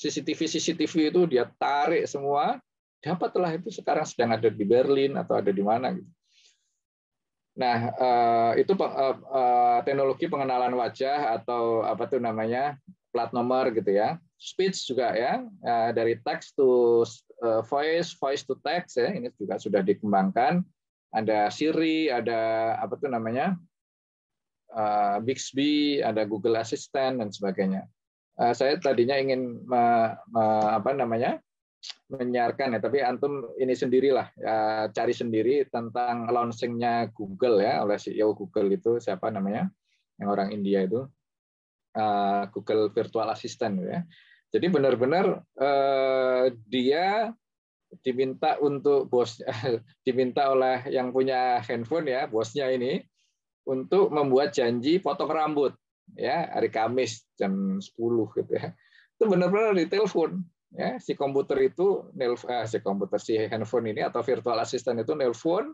CCTV CCTV itu dia tarik semua dapatlah itu sekarang sedang ada di Berlin atau ada di mana gitu. Nah, eh, itu eh, eh, teknologi pengenalan wajah atau apa tuh namanya plat nomor gitu ya. Speech juga ya, dari text to voice, voice to text ya, ini juga sudah dikembangkan. Ada Siri, ada apa tuh namanya Bixby, ada Google Assistant dan sebagainya. Saya tadinya ingin me, me, apa namanya menyiarkan ya, tapi antum ini sendirilah ya, cari sendiri tentang launchingnya Google ya oleh CEO Google itu siapa namanya yang orang India itu eh, Google Virtual Assistant ya. Jadi benar-benar uh, dia diminta untuk bos *laughs* diminta oleh yang punya handphone ya bosnya ini untuk membuat janji potong rambut ya hari Kamis jam 10 gitu ya. Itu benar-benar di telepon ya si komputer itu nelfon eh, si komputer si handphone ini atau virtual assistant itu nelpon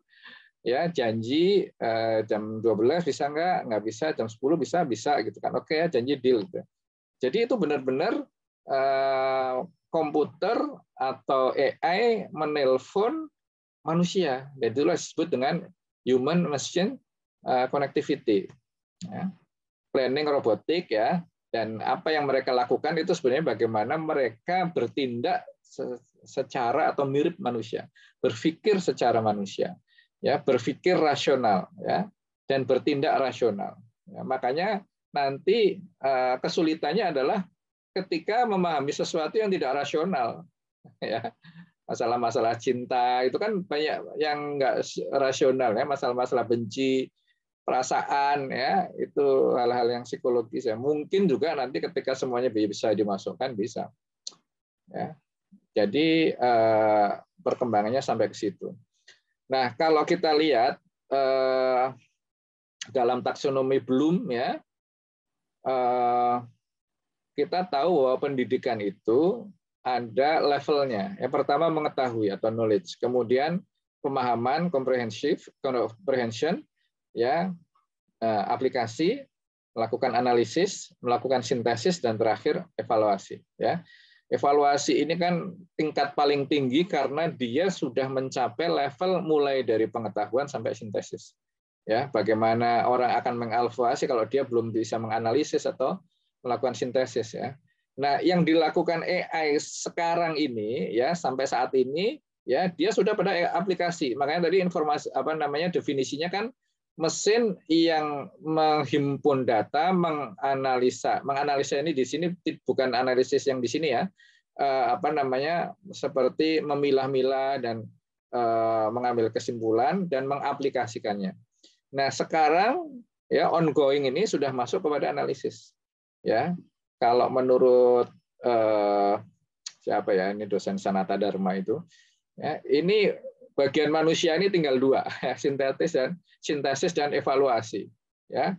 ya janji eh, jam 12 bisa nggak nggak bisa jam 10 bisa bisa gitu kan oke ya janji deal gitu. jadi itu benar-benar eh, komputer atau AI menelpon manusia dan ya, itulah disebut dengan human machine eh, connectivity ya, planning robotik ya dan apa yang mereka lakukan itu sebenarnya bagaimana mereka bertindak secara atau mirip manusia, berpikir secara manusia, ya, berpikir rasional, ya, dan bertindak rasional. Ya, makanya nanti eh, kesulitannya adalah ketika memahami sesuatu yang tidak rasional, *laughs* ya, masalah-masalah cinta itu kan banyak yang nggak rasional ya masalah-masalah benci perasaan ya itu hal-hal yang psikologis ya mungkin juga nanti ketika semuanya bisa dimasukkan bisa ya jadi eh, perkembangannya sampai ke situ nah kalau kita lihat eh, dalam taksonomi Bloom ya eh, kita tahu bahwa pendidikan itu ada levelnya yang pertama mengetahui atau knowledge kemudian pemahaman komprehensif comprehension ya eh, aplikasi, melakukan analisis, melakukan sintesis dan terakhir evaluasi ya. Evaluasi ini kan tingkat paling tinggi karena dia sudah mencapai level mulai dari pengetahuan sampai sintesis. Ya, bagaimana orang akan mengevaluasi kalau dia belum bisa menganalisis atau melakukan sintesis ya. Nah, yang dilakukan AI sekarang ini ya sampai saat ini ya dia sudah pada aplikasi. Makanya tadi informasi apa namanya definisinya kan mesin yang menghimpun data, menganalisa. Menganalisa ini di sini bukan analisis yang di sini ya. Eh, apa namanya? seperti memilah-milah dan eh, mengambil kesimpulan dan mengaplikasikannya. Nah, sekarang ya ongoing ini sudah masuk kepada analisis. Ya. Kalau menurut eh, siapa ya ini dosen Sanata Dharma itu, ya, ini bagian manusia ini tinggal dua, *laughs* sintetis dan sintesis dan evaluasi. Ya,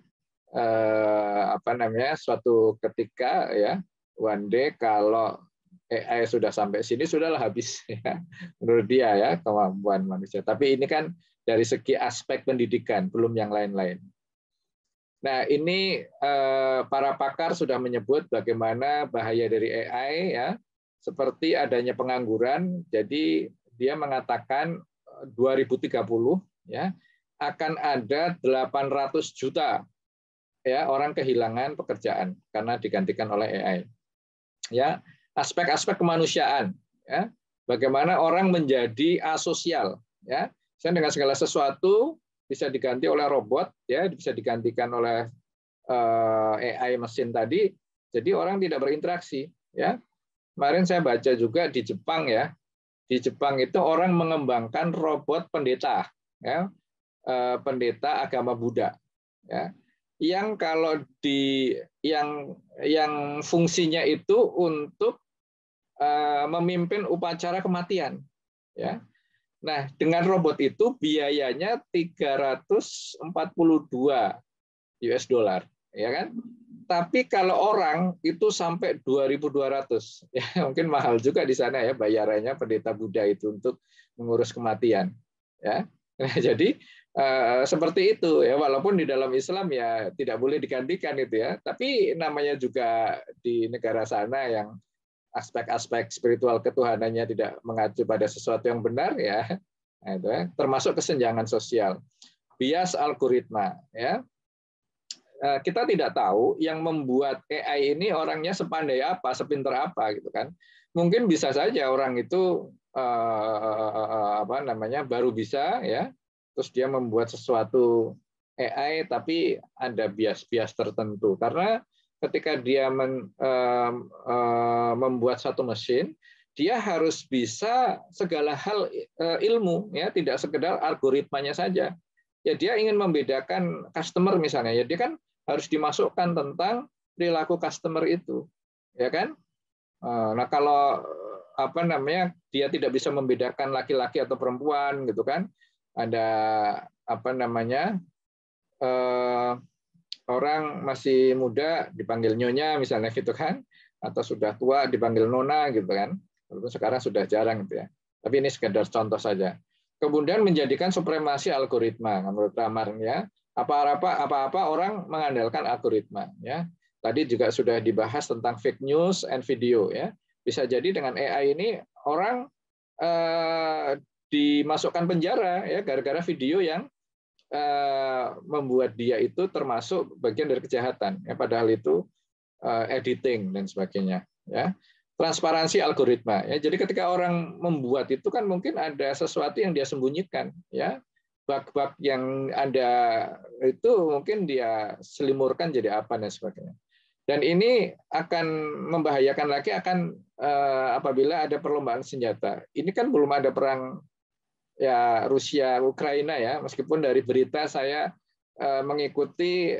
eh, apa namanya? Suatu ketika ya, one day kalau AI sudah sampai sini sudahlah habis *laughs* ya. menurut dia ya kemampuan manusia. Tapi ini kan dari segi aspek pendidikan, belum yang lain-lain. Nah, ini eh, para pakar sudah menyebut bagaimana bahaya dari AI ya, seperti adanya pengangguran. Jadi dia mengatakan 2030 ya akan ada 800 juta ya orang kehilangan pekerjaan karena digantikan oleh AI. Ya, aspek-aspek kemanusiaan ya, bagaimana orang menjadi asosial ya. Saya dengan segala sesuatu bisa diganti oleh robot ya, bisa digantikan oleh uh, eh, AI mesin tadi. Jadi orang tidak berinteraksi ya. Kemarin saya baca juga di Jepang ya, di Jepang itu orang mengembangkan robot pendeta, ya, e, pendeta agama Buddha, ya, yang kalau di yang yang fungsinya itu untuk e, memimpin upacara kematian, ya. Nah, dengan robot itu biayanya 342 US dollar, ya kan? Tapi kalau orang itu sampai 2.200, *laughs* ya mungkin mahal juga di sana ya bayarannya pendeta Buddha itu untuk mengurus kematian. Ya, nah, *laughs* jadi eh, seperti itu ya. Walaupun di dalam Islam ya tidak boleh digantikan itu ya. Tapi namanya juga di negara sana yang aspek-aspek spiritual ketuhanannya tidak mengacu pada sesuatu yang benar ya, nah, itu ya termasuk kesenjangan sosial bias algoritma ya Eh, kita tidak tahu yang membuat AI ini orangnya sepandai apa, sepinter apa gitu kan. Mungkin bisa saja orang itu eh, apa namanya baru bisa ya, terus dia membuat sesuatu AI tapi ada bias-bias tertentu karena ketika dia men, eh, membuat satu mesin dia harus bisa segala hal ilmu ya tidak sekedar algoritmanya saja ya dia ingin membedakan customer misalnya ya dia kan harus dimasukkan tentang perilaku customer itu, ya kan? Eh, nah kalau eh, apa namanya dia tidak bisa membedakan laki-laki atau perempuan gitu kan, ada apa namanya eh, orang masih muda dipanggil nyonya misalnya gitu kan, atau sudah tua dipanggil nona gitu kan, walaupun sekarang sudah jarang gitu ya. Tapi ini sekedar contoh saja. Kemudian menjadikan supremasi algoritma menurut Ramar ya apa-apa apa-apa orang mengandalkan algoritma ya. Tadi juga sudah dibahas tentang fake news and video ya. Bisa jadi dengan AI ini orang eh, dimasukkan penjara ya gara-gara video yang eh, membuat dia itu termasuk bagian dari kejahatan ya padahal itu eh, editing dan sebagainya ya transparansi algoritma ya jadi ketika orang membuat itu kan mungkin ada sesuatu yang dia sembunyikan ya Bak-bak yang ada itu mungkin dia selimurkan jadi apa dan sebagainya. Dan ini akan membahayakan lagi akan eh, apabila ada perlombaan senjata. Ini kan belum ada perang ya Rusia Ukraina ya, meskipun dari berita saya eh, mengikuti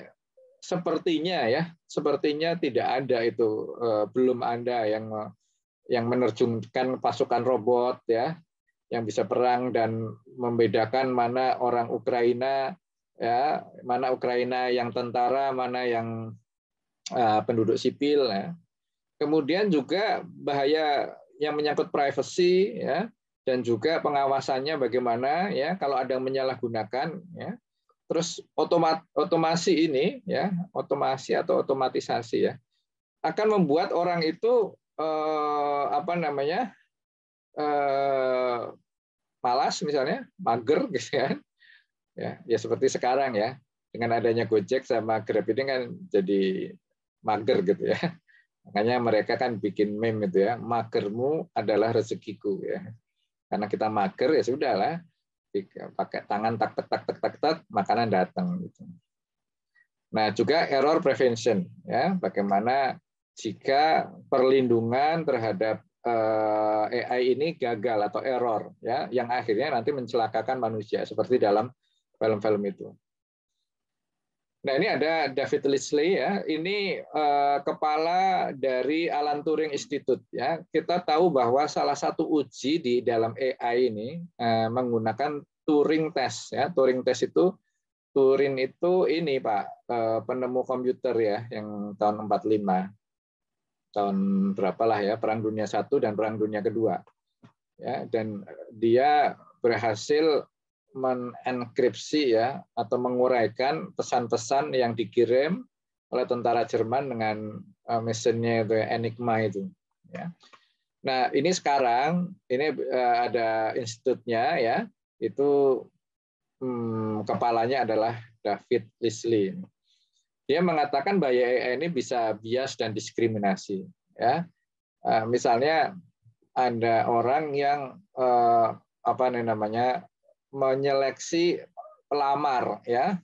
sepertinya ya, sepertinya tidak ada itu eh, belum ada yang yang menerjunkan pasukan robot ya yang bisa perang dan membedakan mana orang Ukraina ya mana Ukraina yang tentara mana yang uh, penduduk sipil ya kemudian juga bahaya yang menyangkut privasi, ya dan juga pengawasannya bagaimana ya kalau ada yang menyalahgunakan ya terus otomat otomasi ini ya otomasi atau otomatisasi ya akan membuat orang itu eh, apa namanya eh, malas misalnya, mager gitu kan. Ya, ya seperti sekarang ya. Dengan adanya Gojek sama Grab ini kan jadi mager gitu ya. Makanya mereka kan bikin meme itu ya, magermu adalah rezekiku ya. Karena kita mager ya sudah sudahlah pakai tangan tak tak tak tak tak, tak makanan datang gitu. Nah, juga error prevention ya, bagaimana jika perlindungan terhadap Eh, AI ini gagal atau error ya yang akhirnya nanti mencelakakan manusia seperti dalam film-film itu. Nah ini ada David Leslie ya ini uh, kepala dari Alan Turing Institute ya kita tahu bahwa salah satu uji di dalam AI ini uh, menggunakan Turing test ya Turing test itu Turing itu ini Pak uh, penemu komputer ya yang tahun 45 tahun berapa lah ya Perang Dunia Satu dan Perang Dunia Kedua. Ya, dan dia berhasil menenkripsi ya atau menguraikan pesan-pesan yang dikirim oleh tentara Jerman dengan eh, mesinnya itu Enigma itu. Ya. Nah ini sekarang ini eh, ada institutnya ya itu hmm, kepalanya adalah David Leslie dia mengatakan bahwa AI ini bisa bias dan diskriminasi. Ya, eh, misalnya ada orang yang eh, apa namanya menyeleksi pelamar, ya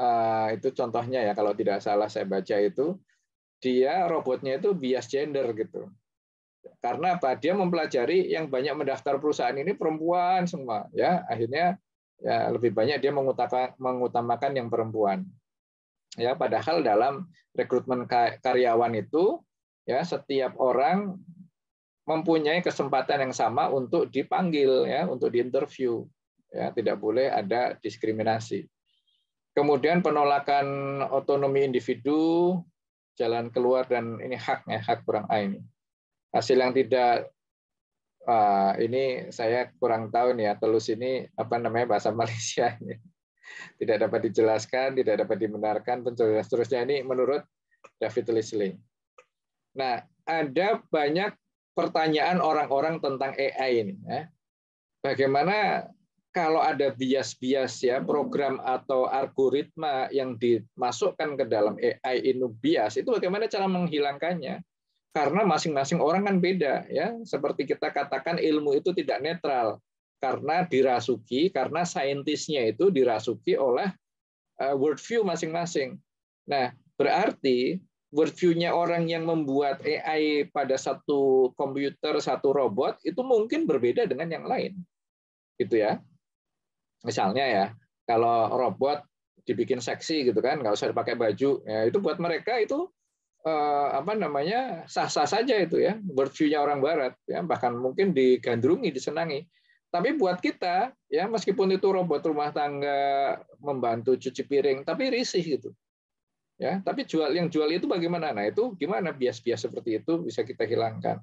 eh, itu contohnya ya kalau tidak salah saya baca itu dia robotnya itu bias gender gitu. Karena apa? Dia mempelajari yang banyak mendaftar perusahaan ini perempuan semua, ya akhirnya ya lebih banyak dia mengutamakan yang perempuan Ya, padahal dalam rekrutmen karyawan itu ya setiap orang mempunyai kesempatan yang sama untuk dipanggil ya, untuk diinterview. Ya, tidak boleh ada diskriminasi. Kemudian penolakan otonomi individu, jalan keluar dan ini haknya hak kurang A ini. Hasil yang tidak ah, ini saya kurang tahu nih ya telus ini apa namanya bahasa *laughs* Malaysia. ini tidak dapat dijelaskan, tidak dapat dibenarkan, dan seterusnya ini menurut David Leslie. Nah, ada banyak pertanyaan orang-orang tentang AI ini. Ya. Bagaimana kalau ada bias-bias ya program atau algoritma yang dimasukkan ke dalam AI ini bias itu bagaimana cara menghilangkannya? Karena masing-masing orang kan beda ya. Seperti kita katakan ilmu itu tidak netral karena dirasuki, karena saintisnya itu dirasuki oleh eh, worldview masing-masing. Nah, berarti worldview-nya orang yang membuat AI pada satu komputer, satu robot itu mungkin berbeda dengan yang lain. Gitu ya. Misalnya ya, kalau robot dibikin seksi gitu kan, nggak usah pakai baju, ya, itu buat mereka itu eh, apa namanya sah-sah saja itu ya worldview-nya orang Barat ya bahkan mungkin digandrungi disenangi tapi buat kita, ya meskipun itu robot rumah tangga membantu cuci piring, tapi risih gitu. Ya, tapi jual yang jual itu bagaimana? Nah, itu gimana bias-bias seperti itu bisa kita hilangkan.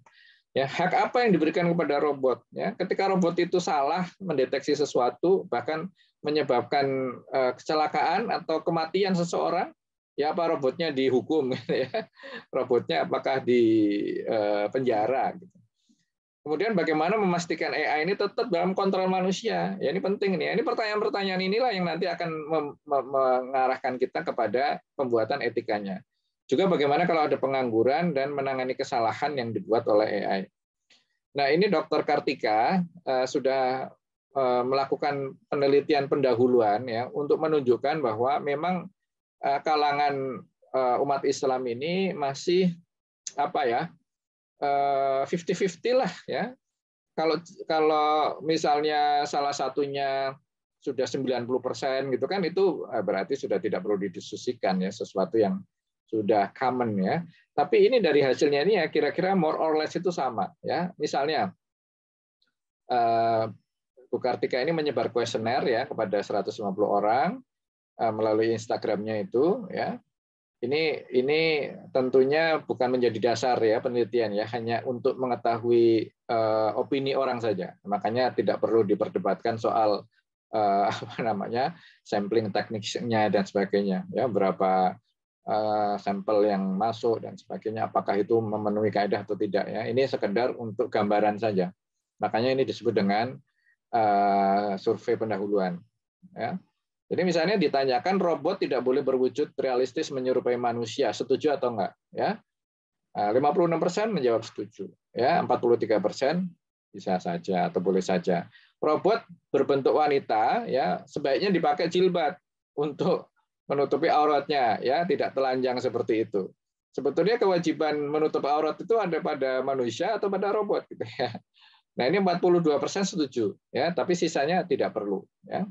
Ya, hak apa yang diberikan kepada robot? Ya, ketika robot itu salah mendeteksi sesuatu, bahkan menyebabkan eh, kecelakaan atau kematian seseorang, ya apa robotnya dihukum? *laughs* Ya. Robotnya apakah di eh, penjara? Gitu Kemudian bagaimana memastikan AI ini tetap dalam kontrol manusia? Ya ini penting nih. Ini pertanyaan-pertanyaan inilah yang nanti akan mengarahkan kita kepada pembuatan etikanya. Juga bagaimana kalau ada pengangguran dan menangani kesalahan yang dibuat oleh AI. Nah ini Dr. Kartika eh, sudah eh, melakukan penelitian pendahuluan ya untuk menunjukkan bahwa memang eh, kalangan umat Islam ini masih apa ya 50-50 eh, lah ya. Kalau kalau misalnya salah satunya sudah 90 persen gitu kan itu eh, berarti sudah tidak perlu didiskusikan ya sesuatu yang sudah common ya. Tapi ini dari hasilnya ini ya kira-kira more or less itu sama ya. Misalnya eh, Bu Kartika ini menyebar kuesioner ya kepada 150 orang melalui Instagramnya itu ya. Ini ini tentunya bukan menjadi dasar ya penelitian ya, hanya untuk mengetahui uh, opini orang saja. Makanya tidak perlu diperdebatkan soal uh, *laughs* apa namanya sampling tekniknya dan sebagainya ya berapa uh, sampel yang masuk dan sebagainya apakah itu memenuhi kaedah atau tidak ya ini sekedar untuk gambaran saja makanya ini disebut dengan uh, survei pendahuluan ya jadi misalnya ditanyakan robot tidak boleh berwujud realistis menyerupai manusia, setuju atau enggak? Ya, 56 nah, persen menjawab setuju, ya 43 persen bisa saja atau boleh saja. Robot berbentuk wanita, ya sebaiknya dipakai jilbab untuk menutupi auratnya, ya tidak telanjang seperti itu. Sebetulnya kewajiban menutup aurat itu ada pada manusia atau pada robot, gitu ya. Nah ini 42 persen setuju, ya tapi sisanya tidak perlu, ya.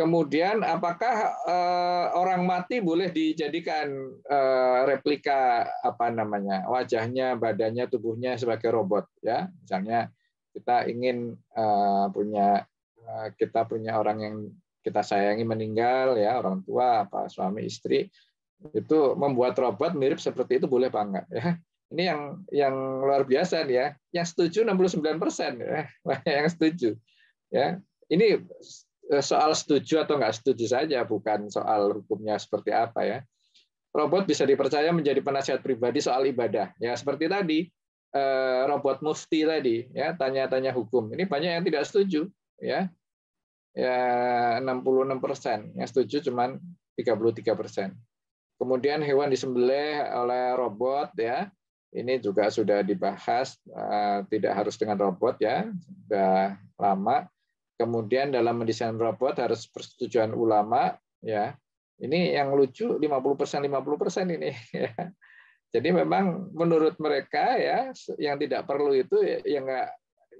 Kemudian apakah uh, orang mati boleh dijadikan uh, replika apa namanya wajahnya, badannya, tubuhnya sebagai robot ya? Misalnya kita ingin uh, punya uh, kita punya orang yang kita sayangi meninggal ya orang tua apa suami istri itu membuat robot mirip seperti itu boleh apa enggak ya? Ini yang yang luar biasa nih ya. Yang setuju 69 persen ya, banyak *laughs* yang setuju ya. Ini Eh, soal setuju atau nggak setuju saja, bukan soal hukumnya seperti apa ya. Robot bisa dipercaya menjadi penasihat pribadi soal ibadah. Ya seperti tadi eh, robot mufti tadi, ya tanya-tanya hukum. Ini banyak yang tidak setuju, ya. Ya 66 persen yang setuju, cuman 33 persen. Kemudian hewan disembelih oleh robot, ya. Ini juga sudah dibahas, eh, tidak harus dengan robot ya, sudah lama Kemudian dalam mendesain robot harus persetujuan ulama, ya. Ini yang lucu 50% 50% ini *laughs* ya. Jadi memang menurut mereka ya yang tidak perlu itu ya, ya nggak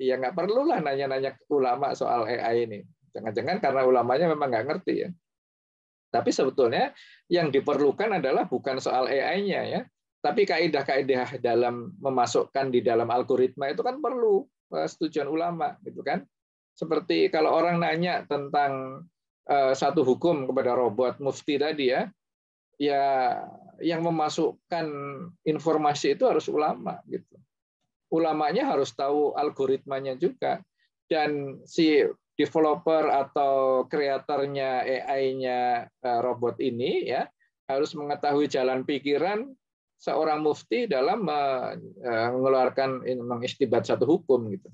ya nggak perlulah nanya-nanya ulama soal AI ini. Jangan-jangan karena ulamanya memang nggak ngerti ya. Tapi sebetulnya yang diperlukan adalah bukan soal AI-nya ya, tapi kaidah-kaidah dalam memasukkan di dalam algoritma itu kan perlu persetujuan eh, ulama gitu kan seperti kalau orang nanya tentang eh, satu hukum kepada robot mufti tadi ya ya yang memasukkan informasi itu harus ulama gitu ulamanya harus tahu algoritmanya juga dan si developer atau kreatornya AI-nya eh, robot ini ya harus mengetahui jalan pikiran seorang mufti dalam eh, mengeluarkan mengistibat satu hukum gitu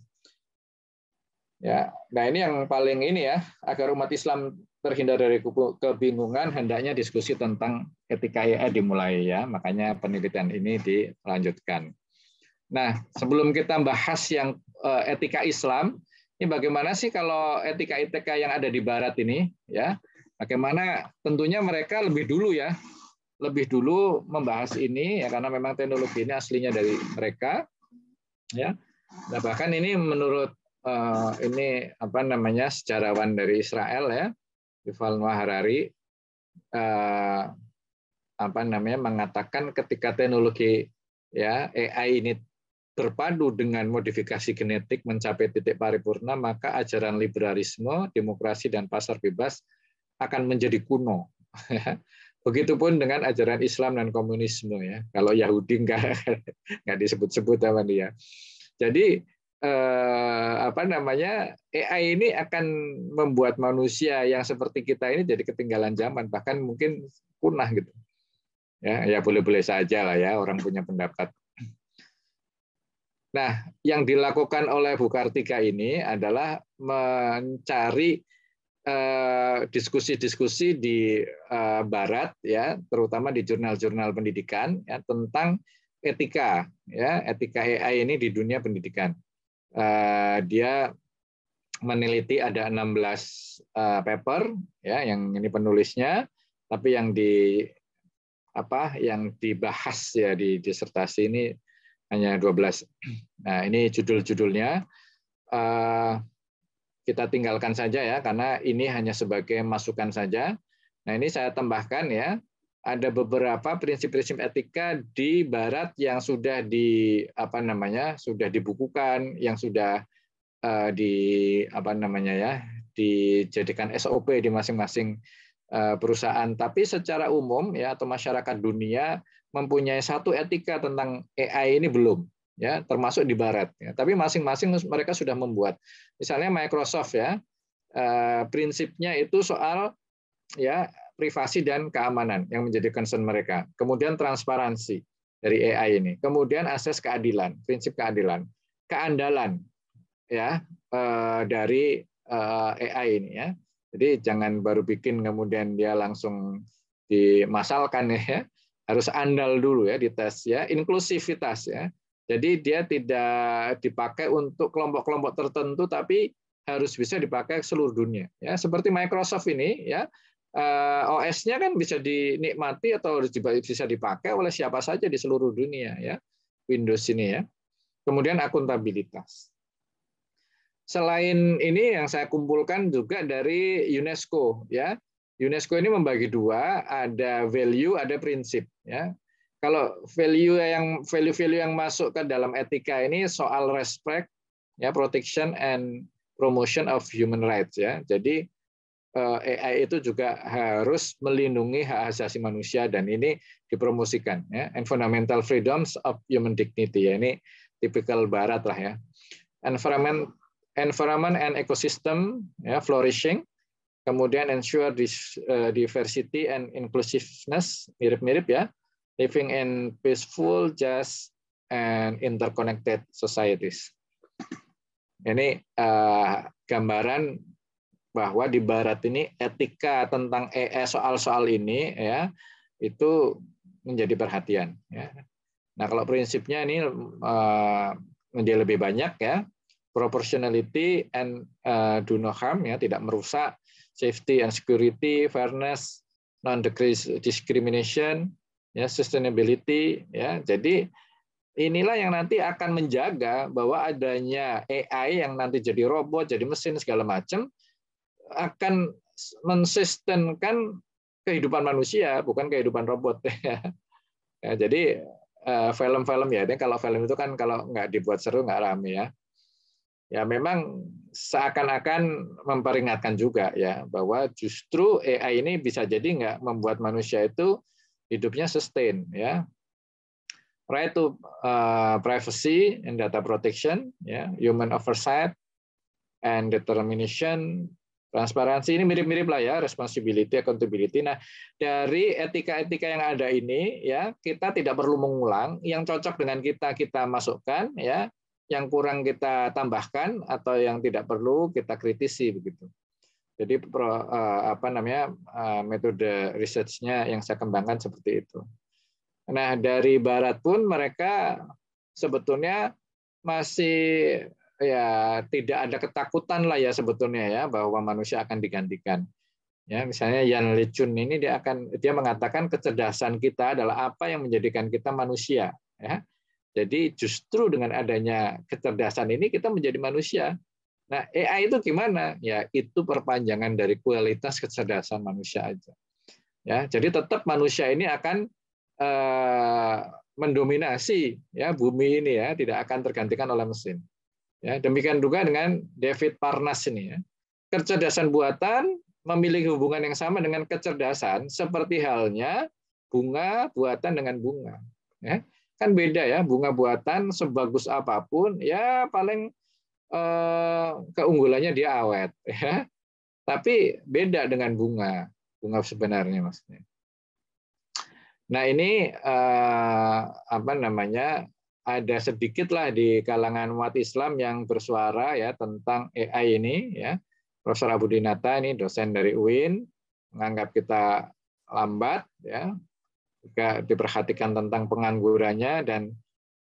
Ya, nah ini yang paling ini ya, agar umat Islam terhindar dari kebingungan hendaknya diskusi tentang etika YA dimulai ya, makanya penelitian ini dilanjutkan. Nah, sebelum kita bahas yang eh, etika Islam, ini bagaimana sih kalau etika-etika yang ada di barat ini ya? Bagaimana tentunya mereka lebih dulu ya, lebih dulu membahas ini ya karena memang teknologi ini aslinya dari mereka ya. Nah, bahkan ini menurut Eh, ini apa namanya sejarawan dari Israel ya, Yuval Noah Harari eh, apa namanya mengatakan ketika teknologi ya AI ini berpadu dengan modifikasi genetik mencapai titik paripurna, maka ajaran liberalisme, demokrasi, dan pasar bebas akan menjadi kuno. *laughs* Ya. Begitupun dengan ajaran Islam dan komunisme ya. Kalau Yahudi nggak *laughs* nggak disebut-sebut sama dia. Jadi eh, apa namanya AI ini akan membuat manusia yang seperti kita ini jadi ketinggalan zaman bahkan mungkin punah gitu ya ya boleh-boleh saja lah ya orang punya pendapat nah yang dilakukan oleh Bukartika ini adalah mencari eh, diskusi-diskusi di eh, Barat ya terutama di jurnal-jurnal pendidikan ya tentang etika ya etika AI ini di dunia pendidikan Eh, dia meneliti ada 16 eh, paper ya yang ini penulisnya tapi yang di apa yang dibahas ya di disertasi ini hanya 12. Nah, ini judul-judulnya. Eh, kita tinggalkan saja ya, karena ini hanya sebagai masukan saja. Nah, ini saya tambahkan ya, ada beberapa prinsip-prinsip etika di barat yang sudah di apa namanya sudah dibukukan yang sudah uh, di apa namanya ya dijadikan SOP di masing-masing uh, perusahaan tapi secara umum ya atau masyarakat dunia mempunyai satu etika tentang AI ini belum ya termasuk di barat ya. tapi masing-masing mereka sudah membuat misalnya Microsoft ya uh, prinsipnya itu soal ya privasi dan keamanan yang menjadi concern mereka. Kemudian transparansi dari AI ini. Kemudian akses keadilan, prinsip keadilan, keandalan ya eh, dari eh, AI ini ya. Jadi jangan baru bikin kemudian dia langsung dimasalkan ya. Harus andal dulu ya di tes ya, inklusivitas ya. Jadi dia tidak dipakai untuk kelompok-kelompok tertentu tapi harus bisa dipakai seluruh dunia ya seperti Microsoft ini ya Eh, OS-nya kan bisa dinikmati atau bisa dipakai oleh siapa saja di seluruh dunia ya Windows ini ya. Kemudian akuntabilitas. Selain ini yang saya kumpulkan juga dari UNESCO ya. UNESCO ini membagi dua, ada value, ada prinsip ya. Kalau value yang value-value yang masuk ke dalam etika ini soal respect ya protection and promotion of human rights ya. Jadi Eh, AI itu juga harus melindungi hak asasi manusia dan ini dipromosikan ya and fundamental freedoms of human dignity ya ini tipikal barat lah ya environment environment and ecosystem ya flourishing kemudian ensure eh, diversity and inclusiveness mirip-mirip ya living in peaceful just and interconnected societies ini uh, gambaran bahwa di barat ini etika tentang EE e soal-soal ini ya itu menjadi perhatian ya. Nah, kalau prinsipnya ini eh, menjadi lebih banyak ya proportionality and uh, do no harm ya tidak merusak safety and security fairness non discrimination ya sustainability ya jadi inilah yang nanti akan menjaga bahwa adanya AI yang nanti jadi robot jadi mesin segala macam akan mensistenkan kehidupan manusia, bukan kehidupan robot. *laughs* Ya. ya, jadi eh, film-film ya, ini kalau film itu kan kalau nggak dibuat seru nggak rame ya. Ya memang seakan-akan memperingatkan juga ya bahwa justru AI ini bisa jadi nggak membuat manusia itu hidupnya sustain ya. Right to eh, privacy and data protection, ya, human oversight and determination Transparansi ini mirip-mirip lah ya, responsibility, accountability. Nah, dari etika-etika yang ada ini ya, kita tidak perlu mengulang, yang cocok dengan kita kita masukkan ya, yang kurang kita tambahkan atau yang tidak perlu kita kritisi begitu. Jadi eh, apa namanya eh, metode researchnya yang saya kembangkan seperti itu. Nah, dari barat pun mereka sebetulnya masih ya tidak ada ketakutan lah ya sebetulnya ya bahwa manusia akan digantikan. Ya, misalnya Yan Lechun ini dia akan dia mengatakan kecerdasan kita adalah apa yang menjadikan kita manusia, ya. Jadi justru dengan adanya kecerdasan ini kita menjadi manusia. Nah, AI itu gimana? Ya, itu perpanjangan dari kualitas kecerdasan manusia aja. Ya, jadi tetap manusia ini akan eh, mendominasi ya bumi ini ya, tidak akan tergantikan oleh mesin. Ya, demikian juga dengan David Parnas ini. Ya. Kecerdasan buatan memiliki hubungan yang sama dengan kecerdasan seperti halnya bunga buatan dengan bunga. Ya. Kan beda ya, bunga buatan sebagus apapun ya paling eh, keunggulannya dia awet. *laughs* Ya. Tapi beda dengan bunga, bunga sebenarnya maksudnya. Nah ini eh, apa namanya ada sedikitlah di kalangan umat Islam yang bersuara ya tentang AI ini ya. Profesor Abu Dinata ini dosen dari UIN menganggap kita lambat ya. Juga diperhatikan tentang penganggurannya dan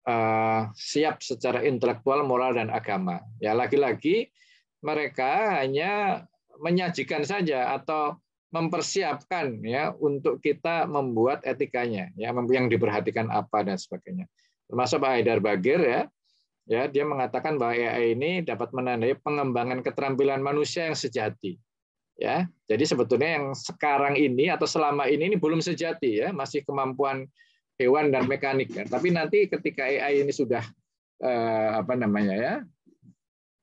uh, siap secara intelektual, moral dan agama. Ya lagi-lagi mereka hanya menyajikan saja atau mempersiapkan ya untuk kita membuat etikanya ya yang diperhatikan apa dan sebagainya termasuk Pak Haidar Bagir ya, ya dia mengatakan bahwa AI ini dapat menandai pengembangan keterampilan manusia yang sejati. Ya, jadi sebetulnya yang sekarang ini atau selama ini ini belum sejati ya, masih kemampuan hewan dan mekanik. Ya. Tapi nanti ketika AI ini sudah eh, apa namanya ya,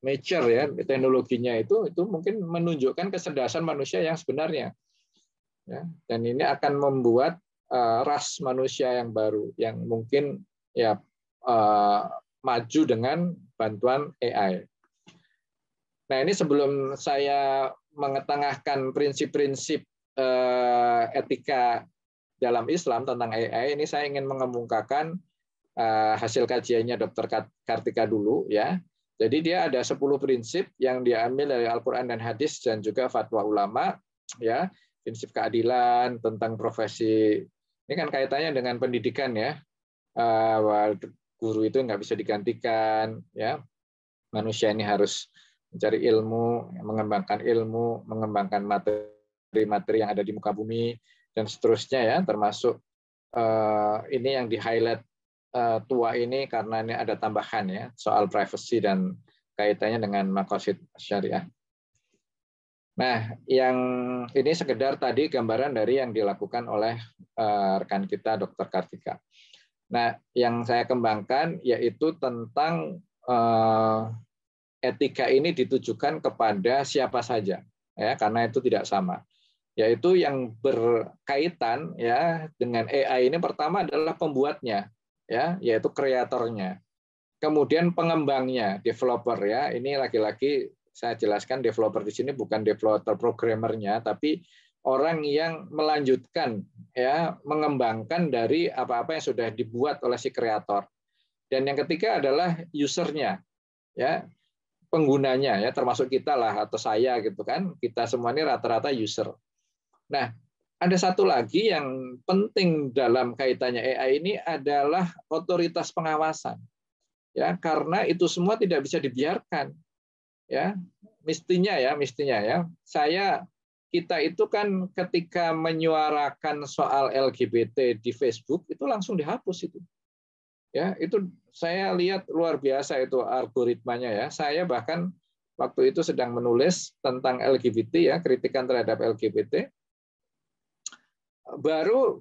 mature ya teknologinya itu itu mungkin menunjukkan kecerdasan manusia yang sebenarnya. Ya, dan ini akan membuat eh, ras manusia yang baru yang mungkin ya uh, maju dengan bantuan AI. Nah ini sebelum saya mengetengahkan prinsip-prinsip uh, etika dalam Islam tentang AI ini saya ingin mengemukakan uh, hasil kajiannya Dr. Kartika dulu ya. Jadi dia ada 10 prinsip yang diambil dari Al-Qur'an dan hadis dan juga fatwa ulama ya, prinsip keadilan tentang profesi. Ini kan kaitannya dengan pendidikan ya. Eh, guru itu nggak bisa digantikan ya manusia ini harus mencari ilmu mengembangkan ilmu mengembangkan materi-materi yang ada di muka bumi dan seterusnya ya termasuk eh, ini yang di highlight eh, tua ini karena ini ada tambahan ya soal privacy dan kaitannya dengan makosid syariah. Nah, yang ini sekedar tadi gambaran dari yang dilakukan oleh rekan kita Dr. Kartika. Nah, yang saya kembangkan yaitu tentang eh, etika ini ditujukan kepada siapa saja, ya karena itu tidak sama. Yaitu yang berkaitan ya dengan AI ini pertama adalah pembuatnya, ya yaitu kreatornya. Kemudian pengembangnya, developer ya. Ini lagi-lagi saya jelaskan developer di sini bukan developer programmernya, tapi orang yang melanjutkan ya mengembangkan dari apa-apa yang sudah dibuat oleh si kreator dan yang ketiga adalah usernya ya penggunanya ya termasuk kita lah atau saya gitu kan kita semua ini rata-rata user nah ada satu lagi yang penting dalam kaitannya AI ini adalah otoritas pengawasan ya karena itu semua tidak bisa dibiarkan ya mestinya ya mestinya ya saya kita itu kan ketika menyuarakan soal LGBT di Facebook itu langsung dihapus itu. Ya, itu saya lihat luar biasa itu algoritmanya ya. Saya bahkan waktu itu sedang menulis tentang LGBT ya, kritikan terhadap LGBT. Baru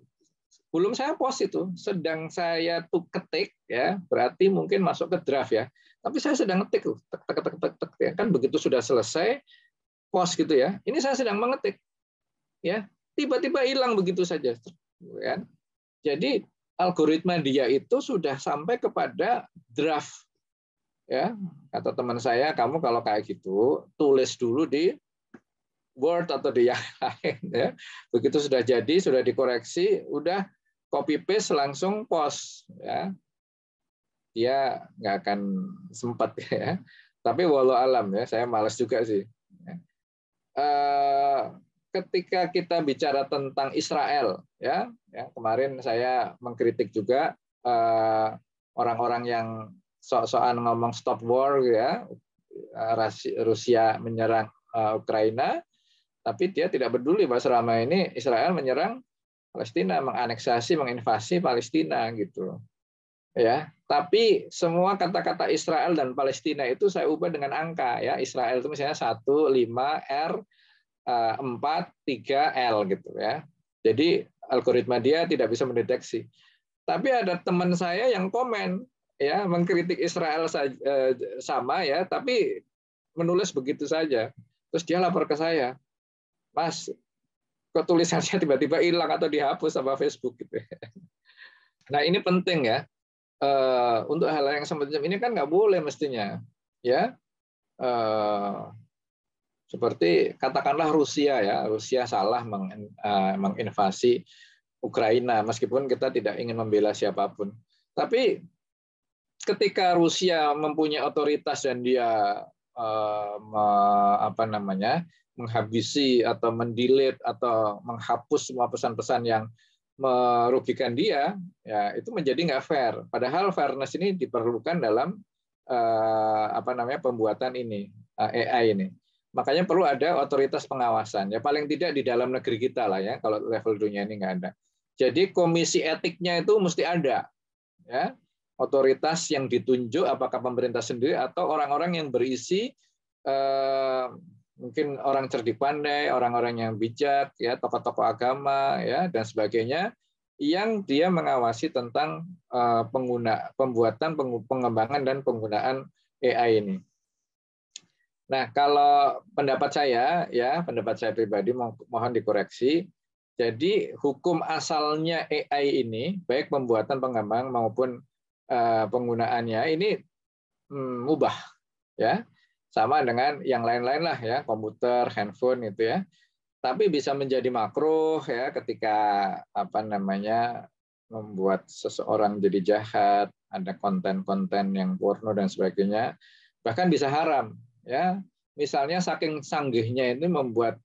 belum saya post itu, sedang saya tuh ketik ya, berarti mungkin masuk ke draft ya. Tapi saya sedang ngetik tuh, tek tek tek tek tek ya. kan begitu sudah selesai pos gitu ya. Ini saya sedang mengetik. Ya, tiba-tiba hilang begitu saja. Kan? Jadi algoritma dia itu sudah sampai kepada draft. Ya, kata teman saya, kamu kalau kayak gitu tulis dulu di Word atau di yang *laughs* lain. Ya. Begitu sudah jadi, sudah dikoreksi, udah copy paste langsung post. Ya. Dia nggak akan sempat *laughs* ya. Tapi walau alam ya, saya males juga sih. Eh, ketika kita bicara tentang Israel, ya, ya kemarin saya mengkritik juga eh, orang-orang yang sok-sokan ngomong stop war, ya, eh, Rusia menyerang Ukraina, tapi dia tidak peduli bahwa selama ini Israel menyerang Palestina, menganeksasi, menginvasi Palestina gitu, ya. Tapi semua kata-kata Israel dan Palestina itu saya ubah dengan angka ya. Israel itu misalnya 1 5 R 4 eh, 3 L gitu ya. Jadi algoritma dia tidak bisa mendeteksi. Tapi ada teman saya yang komen ya mengkritik Israel eh, sama ya, tapi menulis begitu saja. Terus dia lapor ke saya. Mas, kok tulisannya *laughs* tiba-tiba hilang atau dihapus sama Facebook gitu. Ya. Nah, ini penting ya. Eh, untuk hal yang semacam ini kan nggak boleh mestinya, ya. Eh, seperti katakanlah Rusia ya, Rusia salah eh, menginvasi Ukraina meskipun kita tidak ingin membela siapapun. Tapi ketika Rusia mempunyai otoritas dan dia apa namanya menghabisi atau mendelete atau menghapus semua pesan-pesan yang merugikan dia, ya itu menjadi nggak fair. Padahal fairness ini diperlukan dalam eh, apa namanya pembuatan ini eh, AI ini. Makanya perlu ada otoritas pengawasan. Ya paling tidak di dalam negeri kita lah ya. Kalau level dunia ini nggak ada. Jadi komisi etiknya itu mesti ada. Ya, otoritas yang ditunjuk apakah pemerintah sendiri atau orang-orang yang berisi eh, mungkin orang cerdik pandai, orang-orang yang bijak, ya tokoh-tokoh agama, ya dan sebagainya, yang dia mengawasi tentang eh, pengguna, pembuatan, pengembangan dan penggunaan AI ini. Nah, kalau pendapat saya, ya pendapat saya pribadi mohon dikoreksi. Jadi hukum asalnya AI ini, baik pembuatan, pengembang maupun eh, penggunaannya ini mm, mubah, ya sama dengan yang lain-lain lah ya, komputer, handphone itu ya. Tapi bisa menjadi makro ya ketika apa namanya membuat seseorang jadi jahat, ada konten-konten yang porno dan sebagainya, bahkan bisa haram ya. Misalnya saking sanggihnya ini membuat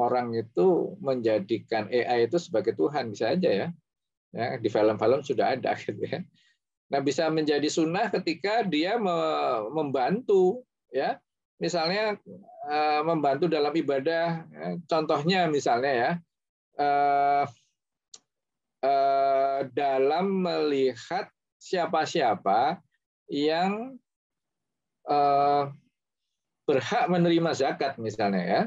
orang itu menjadikan AI itu sebagai Tuhan bisa aja ya. Ya, di film-film sudah ada *laughs* gitu ya. Nah, bisa menjadi sunnah ketika dia membantu ya misalnya eh, membantu dalam ibadah eh, contohnya misalnya ya eh, dalam melihat siapa-siapa yang berhak menerima zakat misalnya ya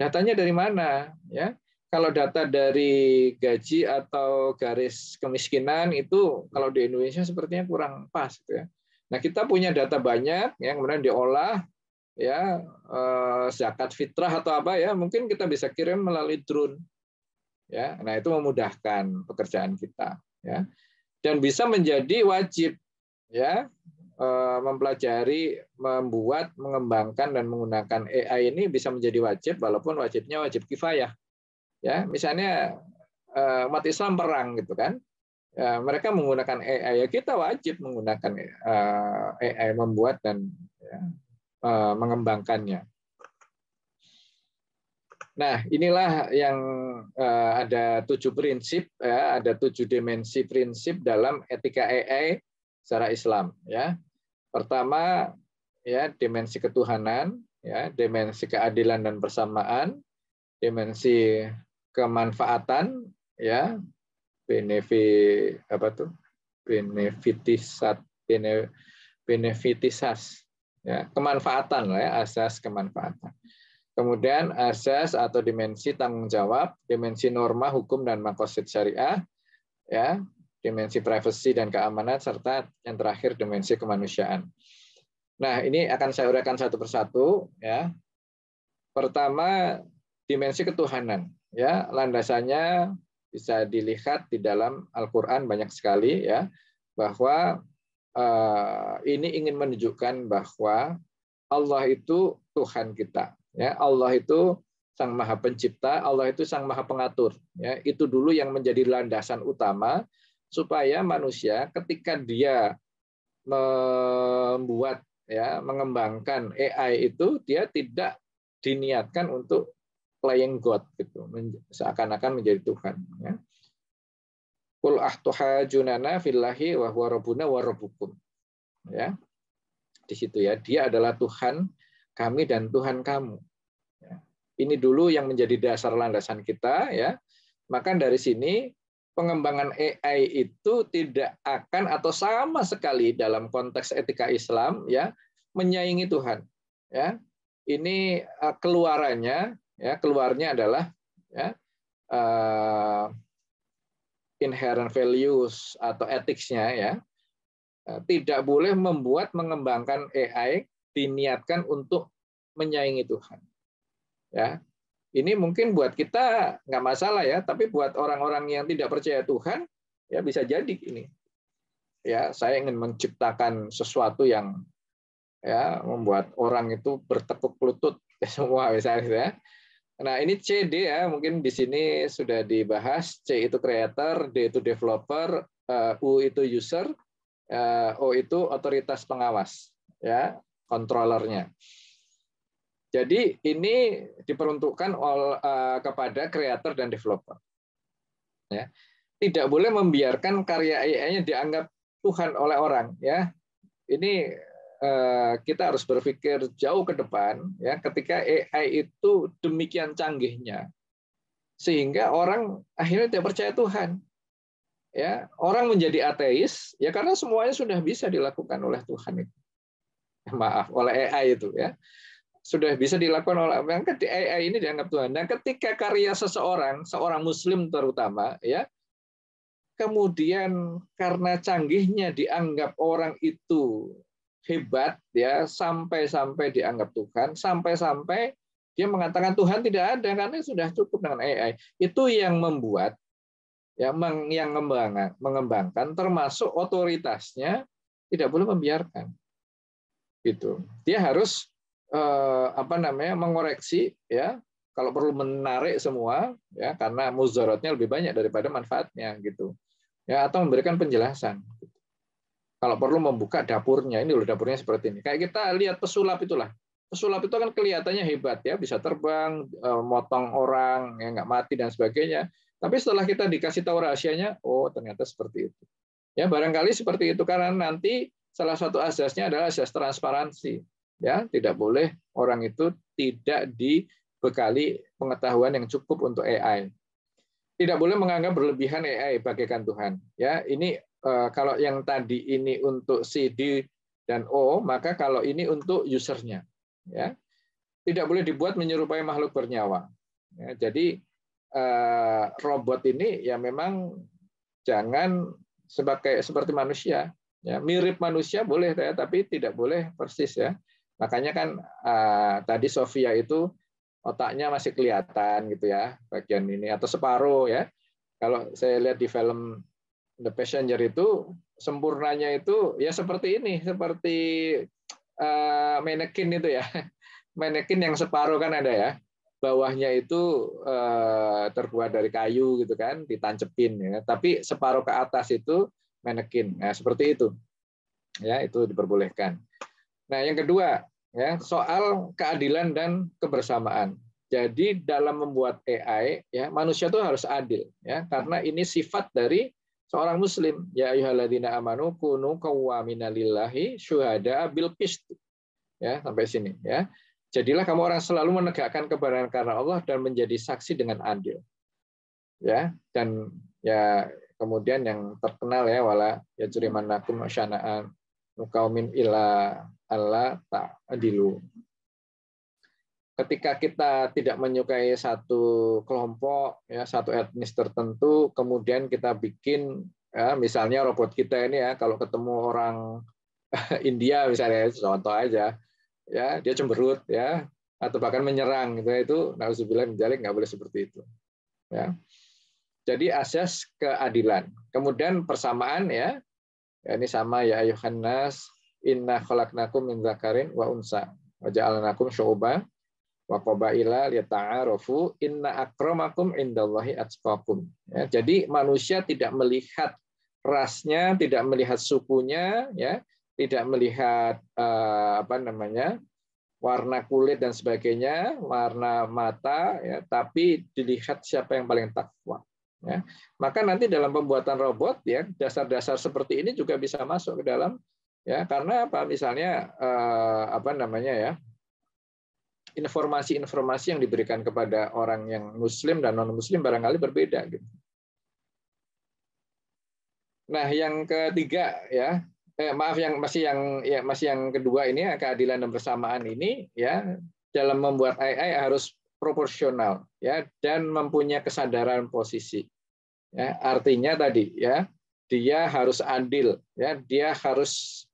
datanya dari mana ya kalau data dari gaji atau garis kemiskinan itu kalau di Indonesia sepertinya kurang pas gitu ya Nah, kita punya data banyak ya, yang kemudian diolah ya eh, zakat fitrah atau apa ya, mungkin kita bisa kirim melalui drone. Ya, nah itu memudahkan pekerjaan kita ya. Dan bisa menjadi wajib ya eh, mempelajari, membuat, mengembangkan dan menggunakan AI ini bisa menjadi wajib walaupun wajibnya wajib kifayah. Ya, misalnya eh, umat Islam perang gitu kan ya, mereka menggunakan AI ya kita wajib menggunakan eh, AI membuat dan ya, eh, mengembangkannya. Nah, inilah yang uh, ada tujuh prinsip, ya, ada tujuh dimensi prinsip dalam etika AI secara Islam. Ya, pertama, ya dimensi ketuhanan, ya dimensi keadilan dan persamaan, dimensi kemanfaatan, ya benefit apa tuh benefitisat bene, benefitisas ya kemanfaatan lah ya asas kemanfaatan kemudian asas atau dimensi tanggung jawab dimensi norma hukum dan makosid syariah ya dimensi privasi dan keamanan serta yang terakhir dimensi kemanusiaan nah ini akan saya uraikan satu persatu ya pertama dimensi ketuhanan ya landasannya bisa dilihat di dalam Al-Quran banyak sekali ya bahwa uh, ini ingin menunjukkan bahwa Allah itu Tuhan kita ya Allah itu Sang Maha Pencipta, Allah itu Sang Maha Pengatur. Ya, itu dulu yang menjadi landasan utama supaya manusia ketika dia membuat ya mengembangkan AI itu dia tidak diniatkan untuk playing God gitu, seakan-akan menjadi Tuhan. Ya. Kul Junana Filahi wa huwa rabbuna wa rabbukum. Ya. Di situ ya, dia adalah Tuhan kami dan Tuhan kamu. Ya. Ini dulu yang menjadi dasar landasan kita ya. Maka dari sini pengembangan AI itu tidak akan atau sama sekali dalam konteks etika Islam ya menyaingi Tuhan ya ini eh, keluarannya ya keluarnya adalah ya, uh, inherent values atau etiknya ya eh, tidak boleh membuat mengembangkan AI diniatkan untuk menyaingi Tuhan. Ya, ini mungkin buat kita nggak masalah ya, tapi buat orang-orang yang tidak percaya Tuhan ya bisa jadi ini. Ya, saya ingin menciptakan sesuatu yang ya membuat orang itu bertekuk lutut *laughs* semua misalnya ya. Nah, ini C, D ya, mungkin di sini sudah dibahas. C itu creator, D itu developer, eh, U itu user, eh, O itu otoritas pengawas, ya, kontrolernya. Jadi ini diperuntukkan eh, kepada creator dan developer. Ya. Tidak boleh membiarkan karya AI-nya dianggap Tuhan oleh orang, ya. Ini Eh, kita harus berpikir jauh ke depan ya ketika AI itu demikian canggihnya sehingga orang akhirnya tidak percaya Tuhan ya orang menjadi ateis ya karena semuanya sudah bisa dilakukan oleh Tuhan itu *laughs* maaf oleh AI itu ya sudah bisa dilakukan oleh yang maka AI ini dianggap Tuhan Dan ketika karya seseorang seorang Muslim terutama ya kemudian karena canggihnya dianggap orang itu hebat ya sampai-sampai dianggap Tuhan, sampai-sampai dia mengatakan Tuhan tidak ada karena sudah cukup dengan AI. Itu yang membuat ya yang mengembangkan, mengembangkan termasuk otoritasnya tidak boleh membiarkan. itu Dia harus eh, apa namanya? mengoreksi ya kalau perlu menarik semua ya karena muzaratnya lebih banyak daripada manfaatnya gitu. Ya atau memberikan penjelasan. Gitu. Kalau perlu membuka dapurnya, ini loh dapurnya seperti ini. Kayak kita lihat pesulap itulah. Pesulap itu kan kelihatannya hebat ya, bisa terbang, e, motong orang, yang nggak mati dan sebagainya. Tapi setelah kita dikasih tahu rahasianya, oh ternyata seperti itu. Ya barangkali seperti itu karena nanti salah satu asasnya adalah asas transparansi. Ya tidak boleh orang itu tidak dibekali pengetahuan yang cukup untuk AI. Tidak boleh menganggap berlebihan AI bagaikan Tuhan. Ya ini Eh, kalau yang tadi ini untuk C, D, dan O, maka kalau ini untuk usernya. Ya. Tidak boleh dibuat menyerupai makhluk bernyawa. Ya, jadi eh, robot ini ya memang jangan sebagai seperti manusia. Ya, mirip manusia boleh, ya, tapi tidak boleh persis ya. Makanya kan eh, tadi Sofia itu otaknya masih kelihatan gitu ya bagian ini atau separuh ya. Kalau saya lihat di film the passenger itu sempurnanya itu ya seperti ini, seperti uh, eh, manekin itu ya. *laughs* manekin yang separuh kan ada ya. Bawahnya itu uh, terbuat dari kayu gitu kan, ditancepin ya. Tapi separuh ke atas itu manekin. Nah, seperti itu. Ya, itu diperbolehkan. Nah, yang kedua, ya, soal keadilan dan kebersamaan. Jadi dalam membuat AI, ya, manusia itu harus adil ya, karena ini sifat dari seorang muslim ya ayyuhalladzina amanu kunu qawwamina lillahi syuhada bil qist ya sampai sini ya jadilah kamu orang selalu menegakkan kebenaran karena Allah dan menjadi saksi dengan adil ya dan ya kemudian yang terkenal ya wala ya jurimanakum syana'an qaumin ila Allah ta'dilu ketika kita tidak menyukai satu kelompok ya satu etnis tertentu kemudian kita bikin ya, misalnya robot kita ini ya kalau ketemu orang *laughs* India misalnya contoh aja ya dia cemberut ya atau bahkan menyerang gitu itu nauzubillah menjalik nggak boleh seperti itu ya jadi asas keadilan kemudian persamaan ya, ya ini sama ya ayuhan inna khalaqnakum min Zakarin wa unsa wa ja'alnakum syu'uban wa qabaila ta'arufu inna akramakum indallahi atqakum. Ya, jadi manusia tidak melihat rasnya, tidak melihat sukunya, ya, tidak melihat eh, apa namanya? warna kulit dan sebagainya, warna mata ya, tapi dilihat siapa yang paling takwa. Ya. Maka nanti dalam pembuatan robot ya dasar-dasar seperti ini juga bisa masuk ke dalam ya karena apa misalnya eh, apa namanya ya informasi-informasi yang diberikan kepada orang yang muslim dan non-muslim barangkali berbeda. Gitu. Nah, yang ketiga ya, eh, maaf yang masih yang ya masih yang kedua ini ya, keadilan dan persamaan ini ya dalam membuat AI harus proporsional ya dan mempunyai kesadaran posisi. Ya, artinya tadi ya, dia harus adil ya, dia harus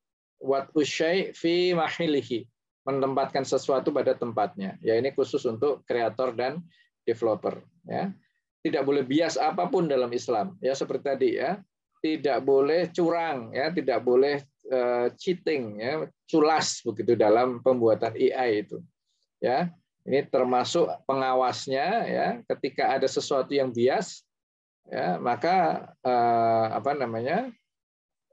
wat usyai fi mahilihi menempatkan sesuatu pada tempatnya. Ya ini khusus untuk kreator dan developer. Ya tidak boleh bias apapun dalam Islam. Ya seperti tadi ya tidak boleh curang ya tidak boleh eh, cheating ya culas begitu dalam pembuatan AI itu ya ini termasuk pengawasnya ya ketika ada sesuatu yang bias ya maka eh, apa namanya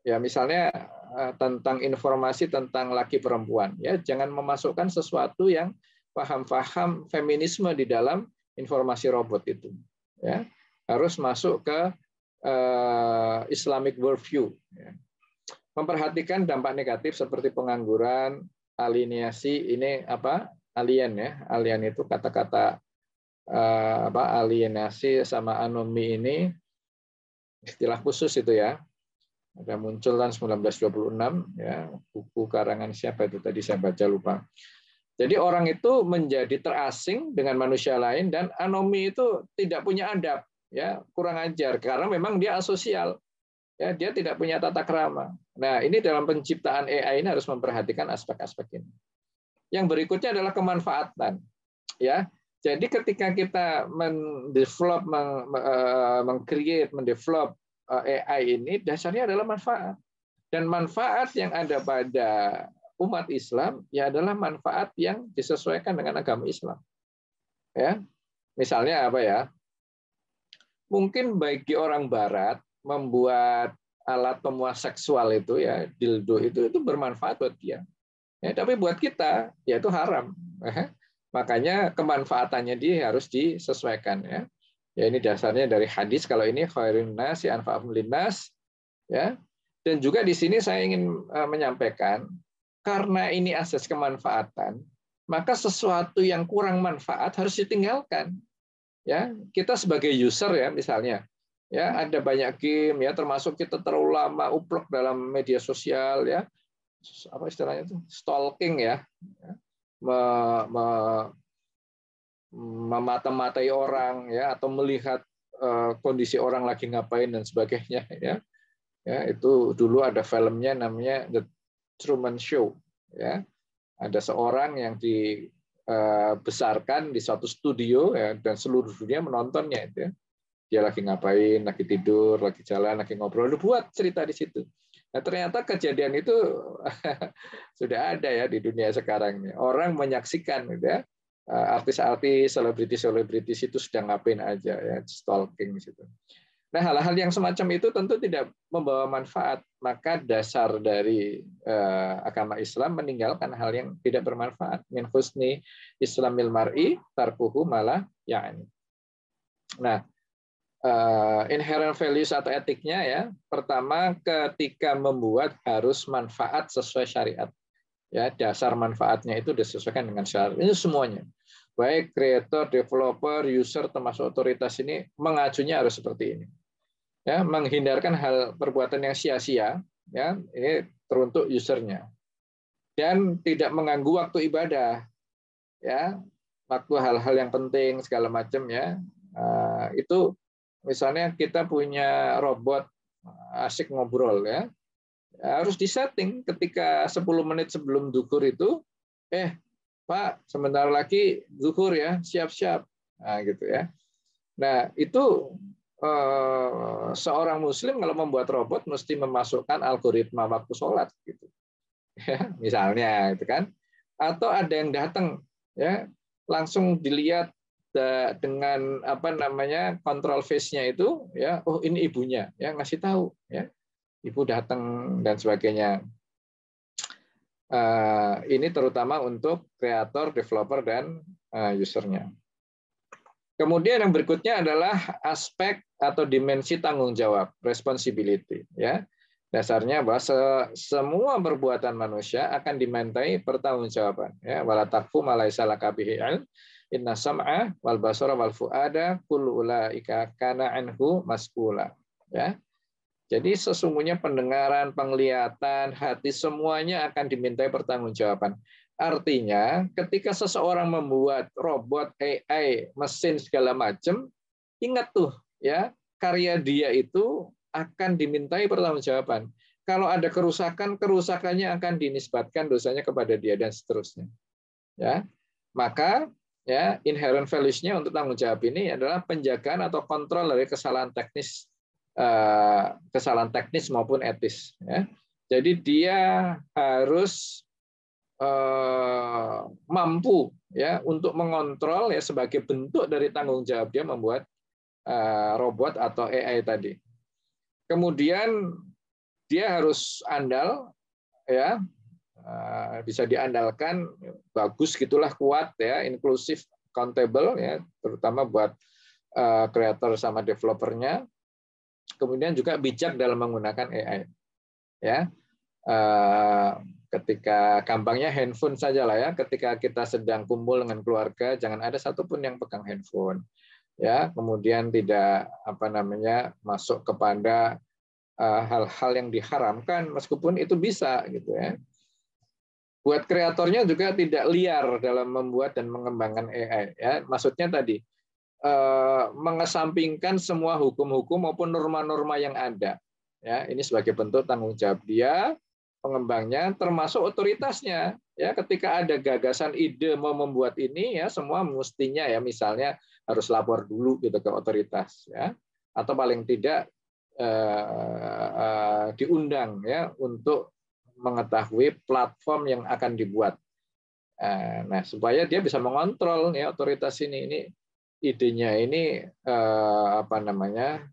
ya misalnya Eh, tentang informasi tentang laki perempuan ya jangan memasukkan sesuatu yang paham-paham feminisme di dalam informasi robot itu ya harus masuk ke uh, Islamic worldview ya. memperhatikan dampak negatif seperti pengangguran alienasi ini apa alien ya alien itu kata-kata uh, apa alienasi sama anomi ini istilah khusus itu ya ada muncul tahun 1926 ya buku karangan siapa itu tadi saya baca lupa. Jadi orang itu menjadi terasing dengan manusia lain dan anomi itu tidak punya adab ya kurang ajar karena memang dia asosial ya dia tidak punya tata kerama. Nah ini dalam penciptaan AI ini harus memperhatikan aspek-aspek ini. Yang berikutnya adalah kemanfaatan ya. Jadi ketika kita mendevelop, eh, mengcreate, mendevelop Eh, AI ini dasarnya adalah manfaat. Dan manfaat yang ada pada umat Islam ya adalah manfaat yang disesuaikan dengan agama Islam. Ya. Misalnya apa ya? Mungkin bagi orang barat membuat alat pemuas seksual itu ya dildo itu itu bermanfaat buat dia. Ya, tapi buat kita ya itu haram. *laughs* Makanya kemanfaatannya dia harus disesuaikan ya. Ya ini dasarnya dari hadis kalau ini khairun nasi anfa'ul anfa'um linnas ya. Dan juga di sini saya ingin eh, menyampaikan karena ini asas kemanfaatan, maka sesuatu yang kurang manfaat harus ditinggalkan. Ya, kita sebagai user ya misalnya, ya ada banyak game ya termasuk kita terlalu lama upload dalam media sosial ya. Apa istilahnya itu? Stalking ya. ya. Me, me, memata-matai orang ya atau melihat eh, kondisi orang lagi ngapain dan sebagainya ya ya itu dulu ada filmnya namanya The Truman Show ya ada seorang yang dibesarkan eh, di satu studio ya, dan seluruh dunia menontonnya itu ya. dia lagi ngapain lagi tidur lagi jalan lagi ngobrol lu buat cerita di situ nah ternyata kejadian itu *laughs* sudah ada ya di dunia sekarang ini orang menyaksikan gitu ya Eh, artis-artis, selebriti-selebritis itu sedang ngapain aja ya, stalking di situ. Nah, hal-hal yang semacam itu tentu tidak membawa manfaat. Maka dasar dari uh, agama Islam meninggalkan hal yang tidak bermanfaat. Min husni islamil mar'i tarkuhu malah ya'ni. Nah, uh, inherent values atau etiknya ya, pertama ketika membuat harus manfaat sesuai syariat. Ya, dasar manfaatnya itu disesuaikan dengan syariat. Ini semuanya baik creator, developer, user termasuk otoritas ini mengacunya harus seperti ini. Ya, menghindarkan hal perbuatan yang sia-sia, ya, ini teruntuk usernya. Dan tidak mengganggu waktu ibadah. Ya, waktu hal-hal yang penting segala macam ya. Nah, itu misalnya kita punya robot asik ngobrol ya. Harus disetting ketika 10 menit sebelum dukur itu eh Pak, sebentar lagi zuhur ya, siap-siap. Nah, gitu ya. Nah, itu eh, seorang muslim kalau membuat robot mesti memasukkan algoritma waktu sholat gitu. Ya, misalnya gitu kan. Atau ada yang datang ya, langsung dilihat dengan apa namanya kontrol face-nya itu ya oh ini ibunya ya ngasih tahu ya ibu datang dan sebagainya Eh, ini terutama untuk kreator, developer, dan eh, usernya. Kemudian yang berikutnya adalah aspek atau dimensi tanggung jawab, responsibility. Ya, dasarnya bahwa semua perbuatan manusia akan dimintai pertanggungjawaban. Ya, wala malaysala kabihil inna sam'a wal basara wal fuada kullu kana anhu mas'ula. Ya. Jadi sesungguhnya pendengaran, penglihatan, hati semuanya akan dimintai pertanggungjawaban. Artinya, ketika seseorang membuat robot AI, mesin segala macam, ingat tuh ya, karya dia itu akan dimintai pertanggungjawaban. Kalau ada kerusakan, kerusakannya akan dinisbatkan dosanya kepada dia dan seterusnya. Ya. Maka ya inherent values-nya untuk tanggung jawab ini adalah penjagaan atau kontrol dari kesalahan teknis Eh, kesalahan teknis maupun etis. Ya. Jadi dia harus eh, mampu ya untuk mengontrol ya sebagai bentuk dari tanggung jawab dia membuat eh, robot atau AI tadi. Kemudian dia harus andal ya bisa diandalkan bagus gitulah kuat ya inklusif countable ya terutama buat kreator sama developernya kemudian juga bijak dalam menggunakan AI. Ya, eh, ketika gampangnya handphone saja lah ya. Ketika kita sedang kumpul dengan keluarga, jangan ada satupun yang pegang handphone. Ya, kemudian tidak apa namanya masuk kepada eh, hal-hal yang diharamkan, meskipun itu bisa gitu ya buat kreatornya juga tidak liar dalam membuat dan mengembangkan AI ya maksudnya tadi Eh, mengesampingkan semua hukum-hukum maupun norma-norma yang ada. Ya, ini sebagai bentuk tanggung jawab dia, pengembangnya, termasuk otoritasnya. Ya, ketika ada gagasan ide mau membuat ini, ya semua mestinya ya misalnya harus lapor dulu gitu ke otoritas, ya, atau paling tidak eh, eh, diundang ya untuk mengetahui platform yang akan dibuat. Eh, nah, supaya dia bisa mengontrol ya otoritas ini. Ini idenya ini uh, apa namanya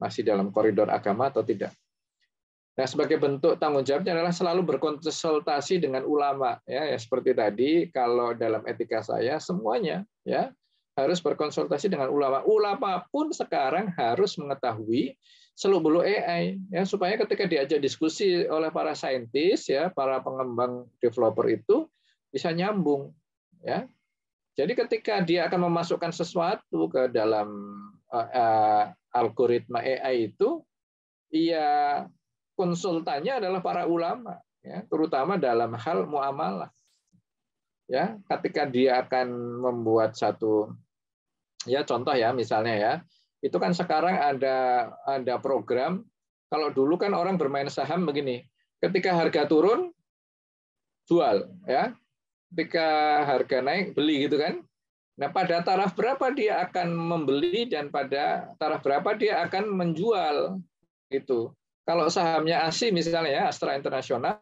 masih dalam koridor agama atau tidak. Nah, sebagai bentuk tanggung jawabnya adalah selalu berkonsultasi dengan ulama ya, ya seperti tadi kalau dalam etika saya semuanya ya harus berkonsultasi dengan ulama. Ulama pun sekarang harus mengetahui seluk beluk AI ya supaya ketika diajak diskusi oleh para saintis ya, para pengembang developer itu bisa nyambung ya. Jadi ketika dia akan memasukkan sesuatu ke dalam uh, uh, algoritma AI itu, ia konsultannya adalah para ulama, ya, terutama dalam hal muamalah. Ya, ketika dia akan membuat satu ya contoh ya misalnya ya, itu kan sekarang ada ada program kalau dulu kan orang bermain saham begini, ketika harga turun jual ya ketika harga naik beli gitu kan. Nah, pada taraf berapa dia akan membeli dan pada taraf berapa dia akan menjual itu. Kalau sahamnya ASI misalnya ya, Astra Internasional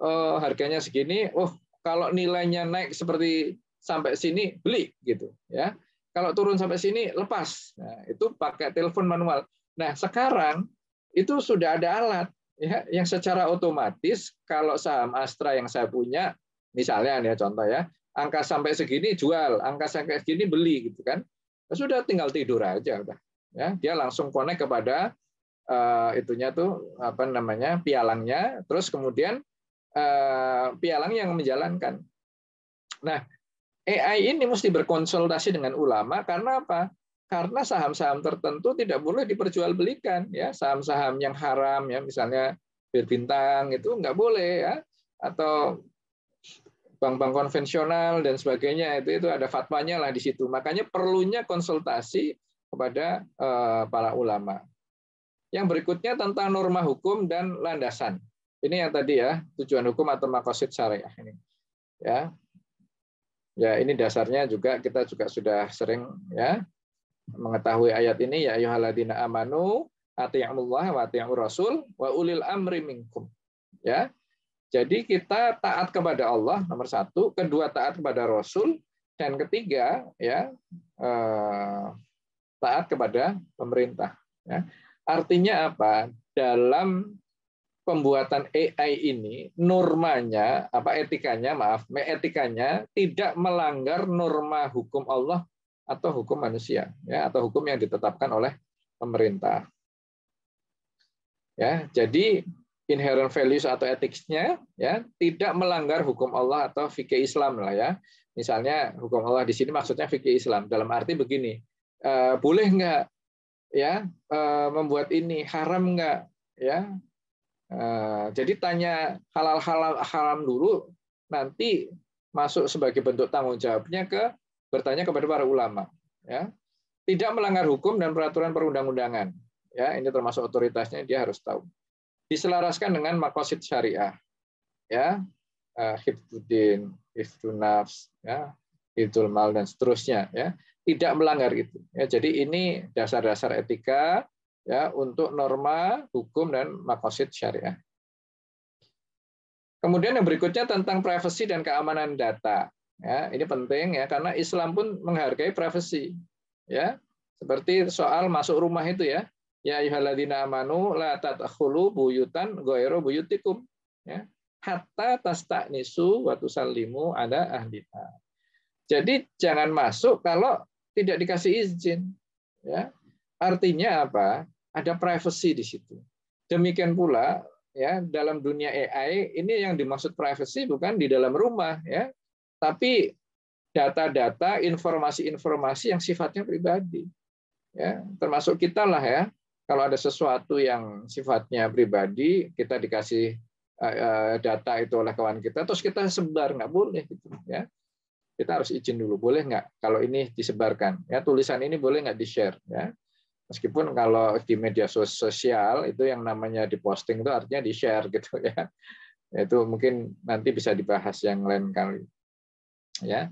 oh, harganya segini, oh kalau nilainya naik seperti sampai sini beli gitu ya. Kalau turun sampai sini lepas. Nah, itu pakai telepon manual. Nah, sekarang itu sudah ada alat ya yang secara otomatis kalau saham Astra yang saya punya Misalnya ya contoh ya, angka sampai segini jual, angka sampai segini beli gitu kan. Ya sudah tinggal tidur aja udah. Ya, dia langsung connect kepada uh, itunya tuh apa namanya? pialangnya, terus kemudian uh, pialang yang menjalankan. Nah, AI ini mesti berkonsultasi dengan ulama karena apa? Karena saham-saham tertentu tidak boleh diperjualbelikan ya, saham-saham yang haram ya misalnya bir bintang itu nggak boleh ya atau bank-bank konvensional dan sebagainya itu itu ada fatwanya lah di situ. Makanya perlunya konsultasi kepada eh, para ulama. Yang berikutnya tentang norma hukum dan landasan. Ini yang tadi ya, tujuan hukum atau makosid syariah ini. Ya. Ya, ini dasarnya juga kita juga sudah sering ya mengetahui ayat ini ya ayyuhalladzina amanu atii'ullaha wa atii'ur rasul wa ulil amri minkum. Ya. Jadi kita taat kepada Allah nomor satu, kedua taat kepada Rasul, dan ketiga ya eh, taat kepada pemerintah. Ya. Artinya apa? Dalam pembuatan AI ini normanya apa etikanya maaf etikanya tidak melanggar norma hukum Allah atau hukum manusia ya atau hukum yang ditetapkan oleh pemerintah ya jadi inherent values atau etiknya ya tidak melanggar hukum Allah atau fikih Islam lah ya misalnya hukum Allah di sini maksudnya fikih Islam dalam arti begini eh, boleh nggak ya eh, membuat ini haram nggak ya eh, jadi tanya halal halal haram dulu nanti masuk sebagai bentuk tanggung jawabnya ke bertanya kepada para ulama ya tidak melanggar hukum dan peraturan perundang-undangan ya ini termasuk otoritasnya dia harus tahu diselaraskan dengan makosid syariah ya eh, hifdudin, hifdun nafs, ya, hifdul mal dan seterusnya ya. Tidak melanggar itu. Ya, jadi ini dasar-dasar etika ya untuk norma hukum dan makosid syariah. Kemudian yang berikutnya tentang privasi dan keamanan data. Ya, ini penting ya karena Islam pun menghargai privasi. Ya, seperti soal masuk rumah itu ya. Ya ayyuhalladzina amanu la tadkhulu buyutan goero buyutikum ya hatta nisu wa tusallimu ada ahliha. Jadi jangan masuk kalau tidak dikasih izin ya. Artinya apa? Ada privacy di situ. Demikian pula ya dalam dunia AI ini yang dimaksud privacy bukan di dalam rumah ya, tapi data-data, informasi-informasi yang sifatnya pribadi. Ya, termasuk kita lah ya kalau ada sesuatu yang sifatnya pribadi kita dikasih eh, eh, data itu oleh kawan kita terus kita sebar nggak boleh gitu ya kita harus izin dulu boleh nggak kalau ini disebarkan ya tulisan ini boleh nggak di share ya meskipun kalau di media sosial itu yang namanya diposting itu artinya di share *laughs* gitu ya itu mungkin nanti bisa dibahas yang lain kali ya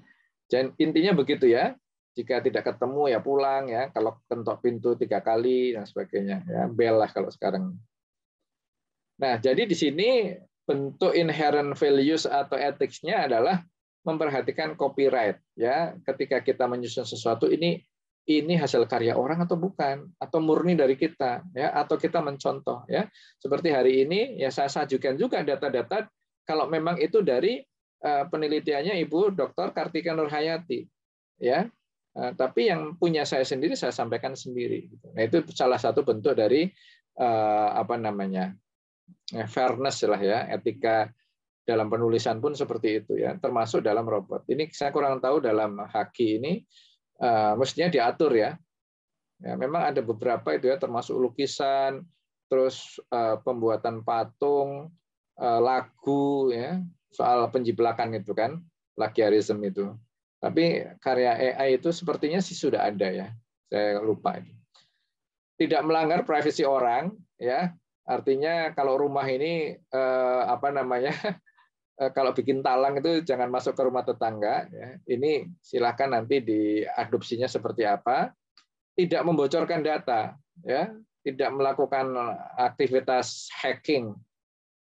dan intinya begitu ya jika tidak ketemu ya pulang ya kalau kentok pintu tiga kali dan sebagainya ya bel lah kalau sekarang nah jadi di sini bentuk inherent values atau ethics-nya adalah memperhatikan copyright ya ketika kita menyusun sesuatu ini ini hasil karya orang atau bukan atau murni dari kita ya atau kita mencontoh ya seperti hari ini ya saya sajukan juga data-data kalau memang itu dari eh, penelitiannya Ibu Dr. Kartika Nurhayati ya Eh, tapi yang punya saya sendiri saya sampaikan sendiri. Gitu. Nah itu salah satu bentuk dari eh, apa namanya ya, fairness lah ya etika dalam penulisan pun seperti itu ya termasuk dalam robot. Ini saya kurang tahu dalam haki ini eh, mestinya diatur ya. ya. Memang ada beberapa itu ya termasuk lukisan, terus pembuatan patung, lagu ya soal penjiplakan itu kan plagiarisme itu tapi karya AI itu sepertinya sih sudah ada ya. Saya lupa. ini. Tidak melanggar privasi orang ya. Artinya kalau rumah ini eh, apa namanya? *laughs* Eh, kalau bikin talang itu jangan masuk ke rumah tetangga ya. Ini silahkan nanti diadopsinya seperti apa. Tidak membocorkan data ya, tidak melakukan aktivitas hacking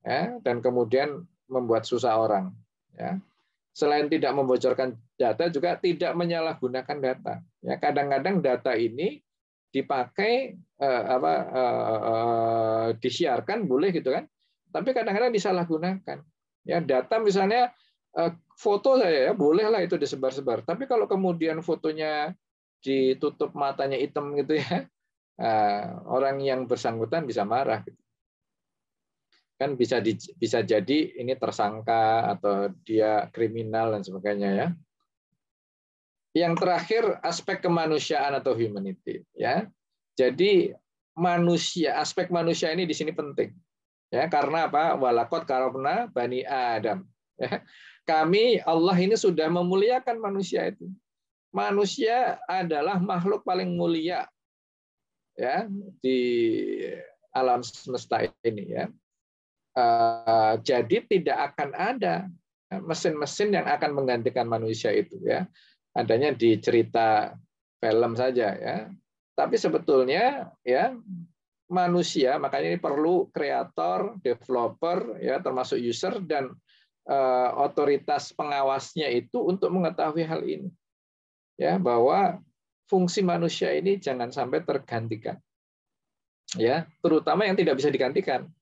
ya, dan kemudian membuat susah orang. Ya. Selain tidak membocorkan data juga tidak menyalahgunakan data. Ya, kadang-kadang data ini dipakai eh, apa eh, eh, disiarkan boleh gitu kan, tapi kadang-kadang disalahgunakan. Ya, data misalnya foto saya ya bolehlah itu disebar-sebar, tapi kalau kemudian fotonya ditutup matanya hitam gitu ya, *laughs* orang yang bersangkutan bisa marah. Gitu. kan bisa di, bisa jadi ini tersangka atau dia kriminal dan sebagainya ya yang terakhir aspek kemanusiaan atau humanity ya jadi manusia aspek manusia ini di sini penting ya karena apa walakot karena bani adam ya. kami Allah ini sudah memuliakan manusia itu manusia adalah makhluk paling mulia ya di alam semesta ini ya eh, jadi tidak akan ada mesin-mesin yang akan menggantikan manusia itu ya adanya di cerita film saja ya. Tapi sebetulnya ya manusia makanya ini perlu kreator, developer ya termasuk user dan uh, otoritas pengawasnya itu untuk mengetahui hal ini. Ya, bahwa fungsi manusia ini jangan sampai tergantikan. Ya, terutama yang tidak bisa digantikan.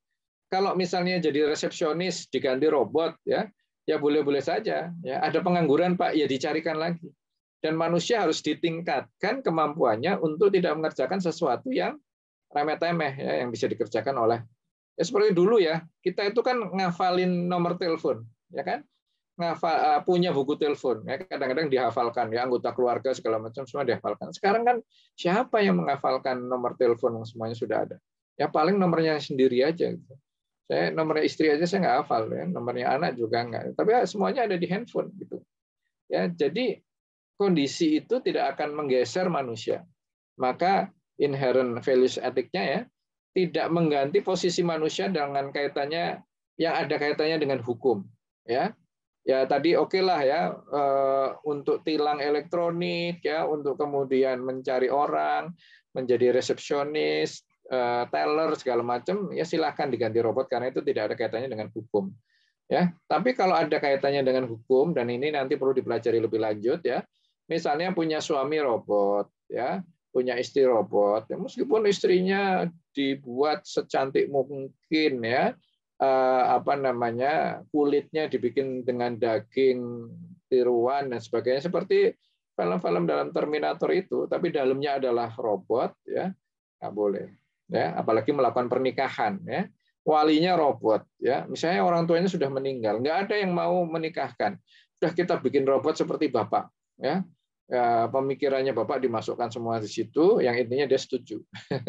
Kalau misalnya jadi resepsionis diganti robot ya, ya boleh-boleh saja ya. Ada pengangguran Pak, ya dicarikan lagi. Dan manusia harus ditingkatkan kemampuannya untuk tidak mengerjakan sesuatu yang remeh-temeh ya, yang bisa dikerjakan oleh ya seperti dulu ya kita itu kan ngafalin nomor telepon ya kan ngafal eh, punya buku telepon ya kadang-kadang dihafalkan ya anggota keluarga segala macam semua dihafalkan sekarang kan siapa yang menghafalkan nomor telepon yang semuanya sudah ada ya paling nomornya sendiri aja gitu. saya nomornya istri aja saya nggak hafal ya nomornya anak juga nggak tapi eh, semuanya ada di handphone gitu ya jadi kondisi itu tidak akan menggeser manusia. Maka inherent values etiknya ya tidak mengganti posisi manusia dengan kaitannya yang ada kaitannya dengan hukum ya ya tadi oke okay lah ya eh, untuk tilang elektronik ya untuk kemudian mencari orang menjadi resepsionis eh, teller segala macam ya silahkan diganti robot karena itu tidak ada kaitannya dengan hukum ya tapi kalau ada kaitannya dengan hukum dan ini nanti perlu dipelajari lebih lanjut ya misalnya punya suami robot, ya, punya istri robot, ya, meskipun istrinya dibuat secantik mungkin ya, eh, apa namanya kulitnya dibikin dengan daging tiruan dan sebagainya seperti film-film dalam Terminator itu, tapi dalamnya adalah robot, ya nggak boleh, ya apalagi melakukan pernikahan, ya walinya robot, ya misalnya orang tuanya sudah meninggal, nggak ada yang mau menikahkan, sudah kita bikin robot seperti bapak, ya Ya, pemikirannya bapak dimasukkan semua di situ, yang intinya dia setuju. *laughs*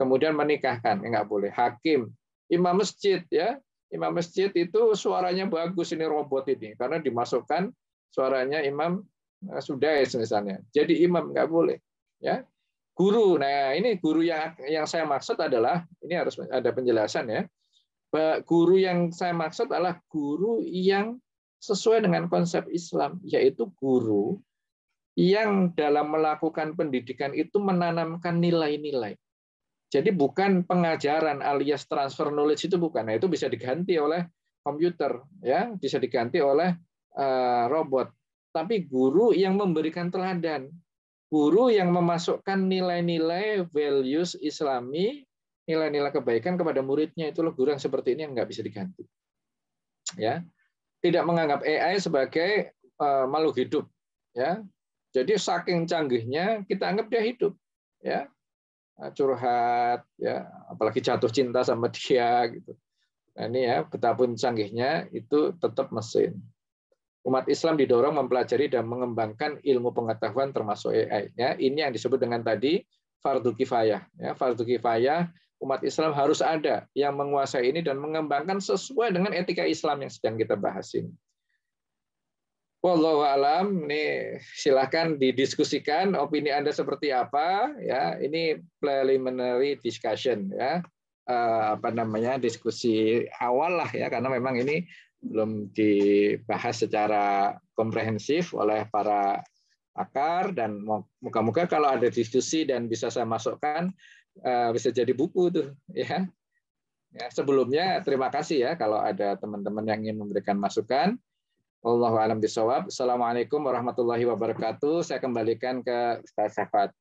Kemudian menikahkan, ya, nggak boleh. Hakim, imam masjid ya, imam masjid itu suaranya bagus ini robot ini, karena dimasukkan suaranya imam eh, sudah misalnya. Jadi imam nggak boleh. Ya, guru. Nah ini guru yang yang saya maksud adalah ini harus ada penjelasan ya. Guru yang saya maksud adalah guru yang sesuai dengan konsep Islam, yaitu guru yang dalam melakukan pendidikan itu menanamkan nilai-nilai. Jadi bukan pengajaran alias transfer knowledge itu bukan. Nah, itu bisa diganti oleh komputer, ya, bisa diganti oleh eh, robot. Tapi guru yang memberikan teladan, guru yang memasukkan nilai-nilai values Islami, nilai-nilai kebaikan kepada muridnya itu loh guru yang seperti ini yang nggak bisa diganti. Ya, tidak menganggap AI sebagai uh, makhluk hidup, ya jadi saking canggihnya kita anggap dia hidup, ya nah, curhat, ya apalagi jatuh cinta sama dia gitu. Nah, ini ya betapun canggihnya itu tetap mesin. Umat Islam didorong mempelajari dan mengembangkan ilmu pengetahuan termasuk AI. Ya, ini yang disebut dengan tadi fardu kifayah. Ya, fardu kifayah umat Islam harus ada yang menguasai ini dan mengembangkan sesuai dengan etika Islam yang sedang kita bahas ini. Wallahu alam, ini silahkan didiskusikan opini Anda seperti apa ya. Ini preliminary discussion ya. Eh, apa namanya diskusi awal lah ya karena memang ini belum dibahas secara komprehensif oleh para akar dan muka-muka kalau ada diskusi dan bisa saya masukkan eh, bisa jadi buku tuh ya. Ya, sebelumnya terima kasih ya kalau ada teman-teman yang ingin memberikan masukan. Wallahu alam bisawab. Assalamualaikum warahmatullahi wabarakatuh. Saya kembalikan ke Ustaz Syafat.